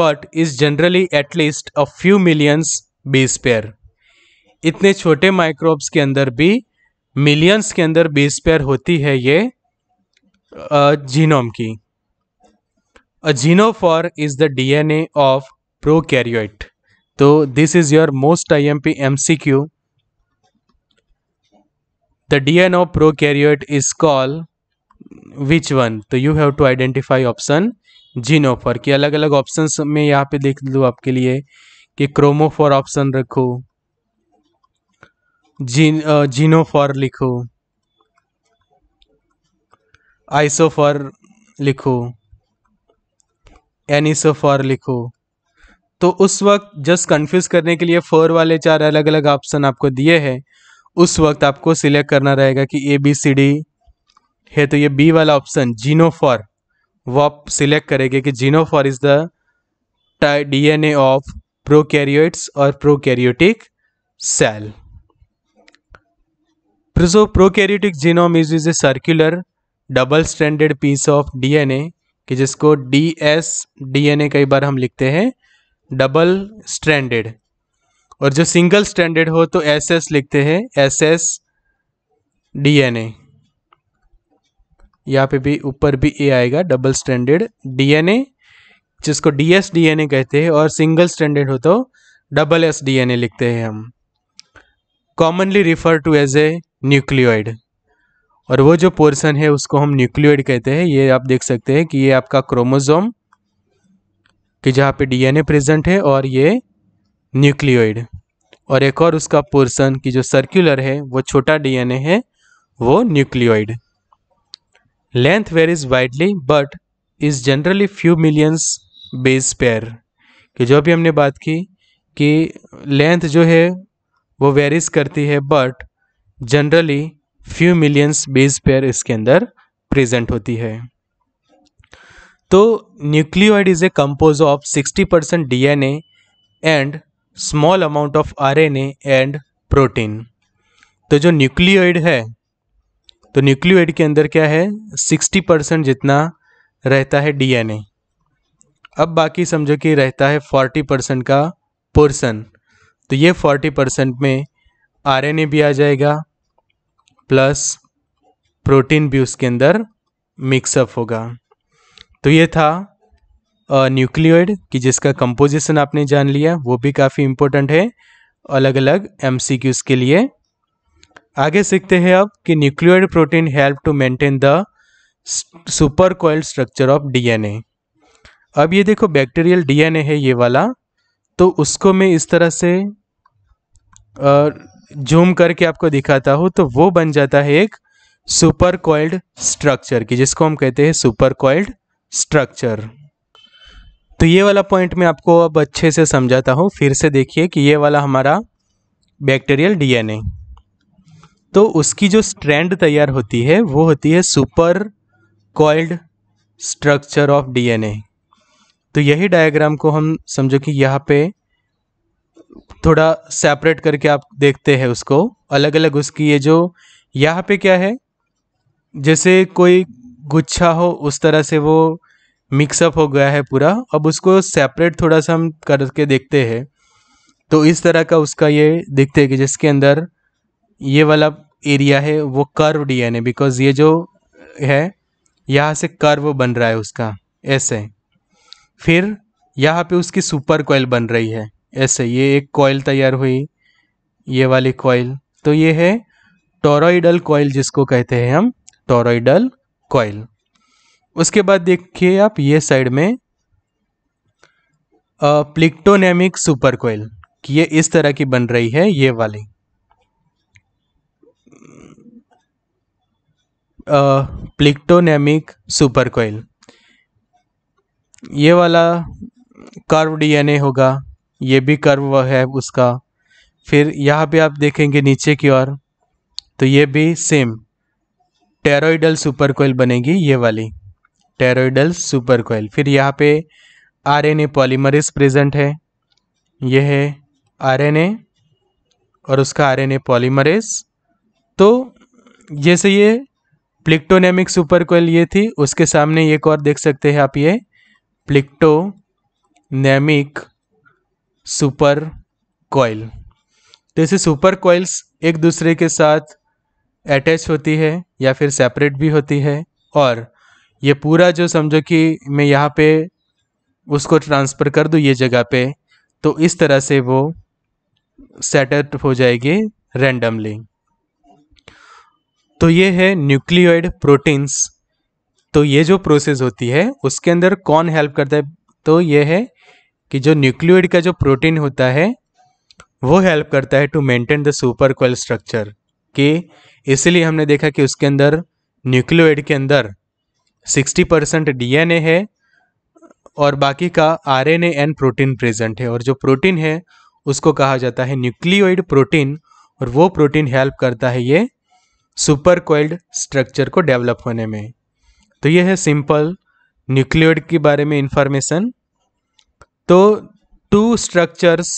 but is generally at least a few millions base pair इतने छोटे माइक्रोब्स के अंदर भी मिलियंस के अंदर बेस पेयर होती है ये जीनोम की uh genophore is the DNA of prokaryote तो this is your most IMP MCQ the pro prokaryote is call which one तो you have to identify option genophore कि अलग अलग ऑप्शन में यहाँ पे देख लू आपके लिए कि क्रोमोफोर ऑप्शन रखो जी जीनोफॉर लिखो आइसोफॉर लिखो एनिसोफॉर लिखो तो उस वक्त जस्ट कंफ्यूज करने के लिए फोर वाले चार अलग अलग ऑप्शन आपको दिए हैं उस वक्त आपको सिलेक्ट करना रहेगा कि ए बी सी डी है तो ये बी वाला ऑप्शन जीनोफॉर वो आप सिलेक्ट करेंगे कि genophore is the DNA of prokaryotes और prokaryotic cell so prokaryotic genome is is a circular double stranded piece of DNA कि जिसको D S D N A कई बार हम लिखते हैं डबल स्टैंडर्ड और जो सिंगल स्टैंडर्ड हो तो एस एस लिखते हैं S S D N A यहाँ पे भी ऊपर भी ए आएगा double stranded D N A जिसको D S D N A कहते हैं और सिंगल स्टैंडर्ड हो तो double S D N A लिखते हैं हम commonly refer to as a nucleoid और वो जो पोर्सन है उसको हम न्यूक्लियोइड कहते हैं ये आप देख सकते हैं कि ये आपका क्रोमोजोम कि जहाँ पे डीएनए प्रेजेंट है और ये न्यूक्लियोइड और एक और उसका पोर्सन की जो सर्कुलर है वो छोटा डीएनए है वो nucleoid length varies widely but is generally few millions base pair कि जो भी हमने बात की कि लेंथ जो है वो वेरीज करती है but generally few millions base pair इसके अंदर प्रेजेंट होती है तो nucleoid is a compose of 60 percent D and small amount of R and protein तो जो न्यूक्लियोइड है तो न्यूक्लियोइड के अंदर क्या है 60 परसेंट जितना रहता है डी अब बाकी समझो कि रहता है 40 परसेंट का पोर्सन तो ये 40 परसेंट में आर भी आ जाएगा प्लस प्रोटीन भी उसके अंदर मिक्सअप होगा तो ये था न्यूक्लियोइड कि जिसका कंपोजिशन आपने जान लिया वो भी काफ़ी इम्पोर्टेंट है अलग अलग एम के लिए आगे सीखते हैं अब कि nucleoid protein help to maintain the super coil structure of DNA अब ये देखो बैक्टीरियल डीएनए है ये वाला तो उसको मैं इस तरह से जूम करके आपको दिखाता हूँ तो वो बन जाता है एक सुपर कोयल्ड स्ट्रक्चर की जिसको हम कहते हैं सुपर कोयल्ड स्ट्रक्चर तो ये वाला पॉइंट मैं आपको अब अच्छे से समझाता हूँ फिर से देखिए कि ये वाला हमारा बैक्टीरियल डीएनए तो उसकी जो स्ट्रैंड तैयार होती है वो होती है super coiled structure of DNA तो यही डायग्राम को हम समझो कि यहाँ पे थोड़ा सेपरेट करके आप देखते हैं उसको अलग अलग उसकी ये जो यहाँ पे क्या है जैसे कोई गुच्छा हो उस तरह से वो मिक्सअप हो गया है पूरा अब उसको सेपरेट थोड़ा सा हम करके देखते हैं तो इस तरह का उसका ये देखते हैं कि जिसके अंदर ये वाला एरिया है वो कर्व डीएनए बिकॉज ये जो है यहाँ से कर्व बन रहा है उसका ऐसे फिर यहाँ पे उसकी सुपर कॉयल बन रही है ऐसे ये एक कॉयल तैयार हुई ये वाली कॉयल तो ये है टोरोइडल कॉयल जिसको कहते हैं हम टोरोइडल कॉयल उसके बाद देखिए आप ये साइड में प्लिक्टोनेमिक सुपर कोयल ये इस तरह की बन रही है ये वाली प्लिक्टोनेमिक सुपर कोयल ये वाला कर्व डीएनए होगा ये भी कर्व है उसका फिर यहाँ पे आप देखेंगे नीचे की ओर तो ये भी सेम टेरोइडल सुपर कोयल बनेगी ये वाली टेरोइडल सुपर कोयल फिर यहाँ पे आरएनए पॉलीमरेज प्रेजेंट है ये है आरएनए और उसका आरएनए पॉलीमरेज तो जैसे ये प्लिक्टोनेमिक सुपर कोयल ये थी उसके सामने एक और देख सकते हैं आप ये प्लिक्टोनेमिक सुपर कोयल तो ऐसे सुपर कोयल्स एक दूसरे के साथ अटैच होती है या फिर सेपरेट भी होती है और ये पूरा जो समझो कि मैं यहाँ पे उसको ट्रांसफ़र कर दूँ ये जगह पे तो इस तरह से वो सेटअप हो जाएगी रैंडमली तो ये है न्यूक्लियोइड प्रोटीन्स तो ये जो प्रोसेस होती है उसके अंदर कौन हेल्प करता है तो ये है कि जो न्यूक्लियोइड का जो प्रोटीन होता है वो हेल्प करता है to maintain the super coil structure कि इसलिए हमने देखा कि उसके अंदर न्यूक्लियोइड के अंदर 60 परसेंट डी है और बाकी का आरएनए एंड प्रोटीन प्रेजेंट है और जो प्रोटीन है उसको कहा जाता है न्यूक्लियोइड प्रोटीन और वो प्रोटीन हेल्प करता है ये सुपर कोइल्ड स्ट्रक्चर को डेवलप होने में तो ये है सिंपल न्यूक्लियोइड के बारे में इंफॉर्मेशन तो two structures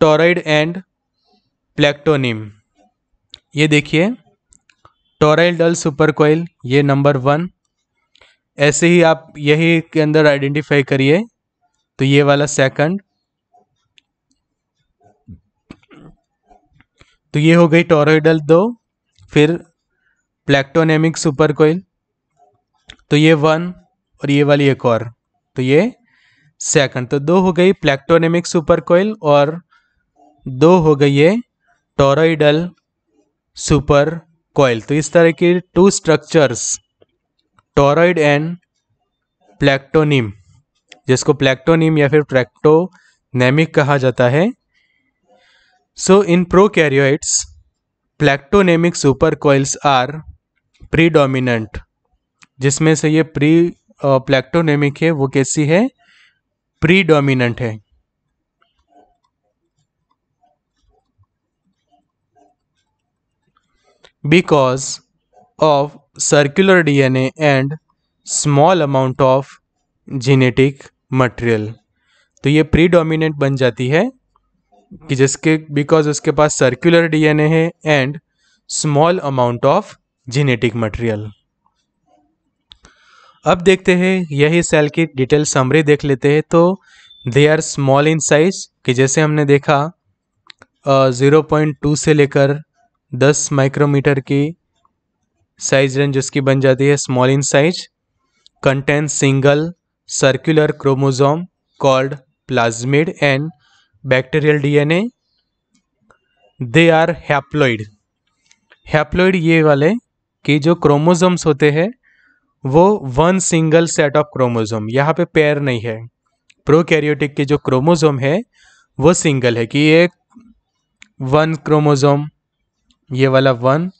toroid and plectoneme ये देखिए टोराइल डल सुपर कोयल ये नंबर वन ऐसे ही आप यही के अंदर आइडेंटिफाई करिए तो ये वाला सेकंड तो ये हो गई टोरोइडल दो फिर प्लेक्टोनेमिक सुपर कोयल तो ये वन और ये वाली एक और तो ये सेकंड तो दो हो गई प्लेक्टोनेमिक सुपर कोयल और दो हो गई ये टोरोइडल सुपर कॉयल तो इस तरह के two structures toroid and plectoneme जिसको प्लेक्टोनिम या फिर प्लेक्टोनेमिक कहा जाता है so in prokaryotes plectonemic super coils are predominant जिसमें से ये प्री प्लेक्टोनेमिक है वो कैसी है प्रीडोमिनेंट है because of circular DNA and small amount of genetic material तो ये प्रीडोमिनेंट बन जाती है कि जिसके बिकॉज उसके पास सर्कुलर डीएनए है and small amount of genetic material अब देखते हैं यही सेल की डिटेल समरी देख लेते हैं तो they are small in size कि जैसे हमने देखा ज़ीरो पॉइंट टू से लेकर दस माइक्रोमीटर की साइज रेंज उसकी बन जाती है small in size contain single circular chromosome called plasmid and bacterial DNA they are haploid haploid ये वाले कि जो क्रोमोजोम्स होते हैं वो one single set of chromosome यहाँ पे पेयर नहीं है प्रोकैरियोटिक के जो क्रोमोजोम है वो सिंगल है कि ये वन क्रोमोजोम ये वाला वन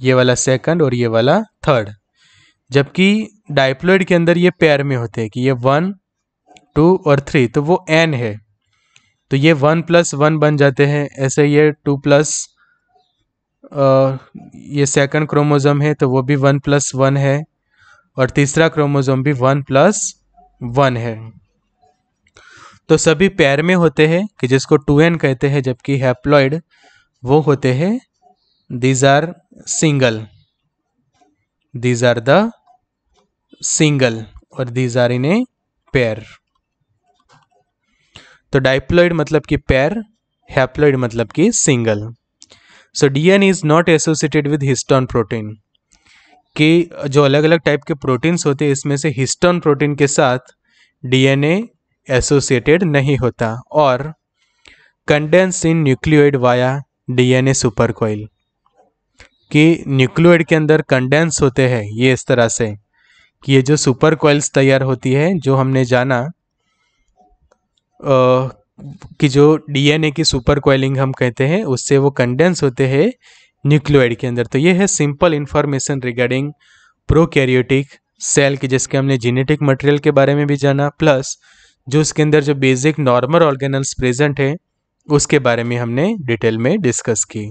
ये वाला सेकंड और ये वाला थर्ड जबकि डाइप्लोइड के अंदर ये पैर में होते हैं कि ये वन टू और थ्री तो वो एन है तो ये वन प्लस वन बन जाते हैं ऐसे ये टू प्लस ये सेकंड क्रोमोज़ोम है तो वो भी वन प्लस वन है और तीसरा क्रोमोज़ोम भी वन प्लस वन है तो सभी पैर में होते हैं कि जिसको टू एन कहते हैं जबकि हैप्लॉइड वो होते हैं these are single these are the single और these are in a pair तो डाइप्लॉइड मतलब कि पेयर हैप्लॉइड मतलब कि single so DNA is not associated with histone protein कि जो अलग अलग टाइप के प्रोटीन्स होते हैं इसमें से हिस्टोन प्रोटीन के साथ डीएनए एसोसिएटेड नहीं होता और condense in nucleoid via DNA coil कि न्यूक्लियोइड के अंदर कंडेंस होते हैं ये इस तरह से कि ये जो सुपर कॉइल्स तैयार होती है जो हमने जाना आ, कि जो डीएनए की सुपर कॉइलिंग हम कहते हैं उससे वो कंडेंस होते हैं न्यूक्लियोइड के अंदर तो ये है simple information regarding prokaryotic cell की जिसके हमने जेनेटिक मटेरियल के बारे में भी जाना प्लस जो उसके अंदर जो बेसिक नॉर्मल ऑर्गेनल्स प्रेजेंट है उसके बारे में हमने डिटेल में डिस्कस की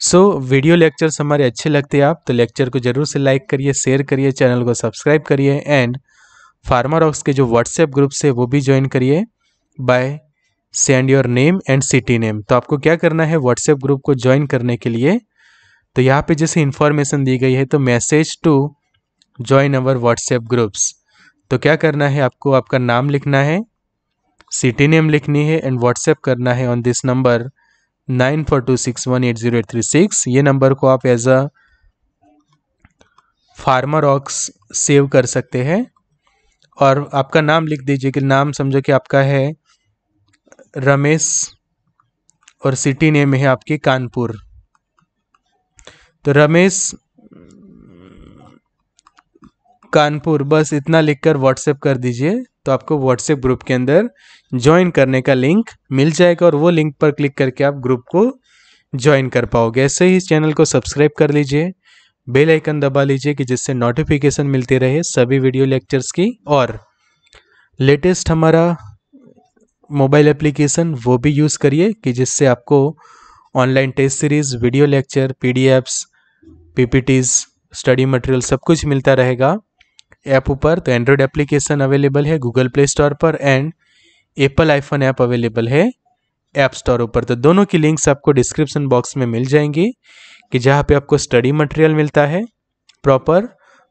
सो so, वीडियो लेक्चर्स हमारे अच्छे लगते हैं आप तो लेक्चर को जरूर से लाइक करिए शेयर करिए चैनल को सब्सक्राइब करिए एंड फार्मारॉक्स के जो व्हाट्सएप ग्रुप्स है वो भी ज्वाइन करिए by send your name and city name तो आपको क्या करना है व्हाट्सएप ग्रुप को ज्वाइन करने के लिए तो यहाँ पे जैसे इन्फॉर्मेशन दी गई है तो message to join our WhatsApp groups तो क्या करना है आपको आपका नाम लिखना है सिटी नेम लिखनी है एंड व्हाट्सएप करना है on this number nine four two six one eight zero eight three six ये नंबर को आप एज अ फार्मर ऑक्स सेव कर सकते हैं और आपका नाम लिख दीजिए कि नाम समझो कि आपका है रमेश और सिटी नेम है आपकी कानपुर तो रमेश कानपुर बस इतना लिखकर व्हाट्सएप कर दीजिए तो आपको व्हाट्सएप ग्रुप के अंदर ज्वाइन करने का लिंक मिल जाएगा और वो लिंक पर क्लिक करके आप ग्रुप को ज्वाइन कर पाओगे ऐसे ही इस चैनल को सब्सक्राइब कर लीजिए बेल आइकन दबा लीजिए कि जिससे नोटिफिकेशन मिलती रहे सभी वीडियो लेक्चर्स की और लेटेस्ट हमारा मोबाइल एप्लीकेशन वो भी यूज़ करिए कि जिससे आपको online test series video lecture P Ts study material सब कुछ मिलता रहेगा ऐप ऊपर तो एंड्रॉयड एप्लीकेशन अवेलेबल है गूगल प्ले स्टोर पर and Apple iPhone app available है ऐप स्टोर ऊपर तो दोनों की लिंक्स आपको डिस्क्रिप्शन बॉक्स में मिल जाएंगी कि जहाँ पे आपको स्टडी मटेरियल मिलता है proper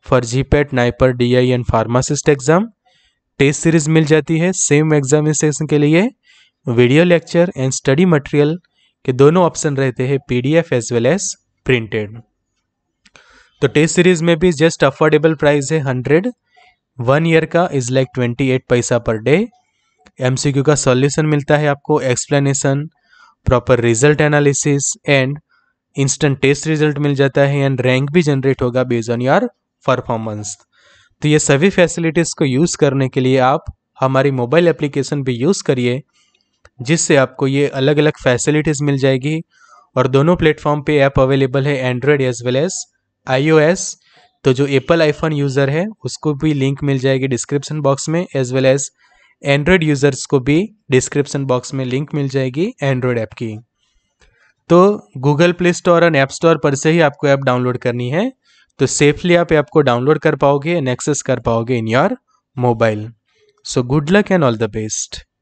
for GPAT NIPER D I and pharmacist exam test series मिल जाती है सेम एग्जामिनेशन के लिए video lecture and study material के दोनों ऑप्शन रहते हैं P D F as well as printed तो टेस्ट सीरीज में भी जस्ट अफोर्डेबल प्राइस है हंड्रेड वन ईयर का इज लाइक ट्वेंटी एट पैसा per day M C Q का सॉल्यूशन मिलता है आपको explanation proper result analysis and instant test result मिल जाता है एंड रैंक भी जनरेट होगा बेज ऑन योर परफॉर्मेंस तो ये सभी फैसिलिटीज़ को यूज़ करने के लिए आप हमारी मोबाइल एप्लीकेशन भी यूज़ करिए जिससे आपको ये अलग अलग फैसिलिटीज़ मिल जाएगी और दोनों प्लेटफॉर्म पे ऐप अवेलेबल है Android as well as iOS तो जो एप्पल आईफोन यूज़र है उसको भी लिंक मिल जाएगी डिस्क्रिप्शन बॉक्स में as well as Android users को भी डिस्क्रिप्शन बॉक्स में लिंक मिल जाएगी एंड्रॉयड ऐप की तो Google Play Store and app store पर से ही आपको ऐप डाउनलोड करनी है तो सेफली आप ऐप को डाउनलोड कर पाओगे एंड एक्सेस कर पाओगे in your mobile so good luck and all the best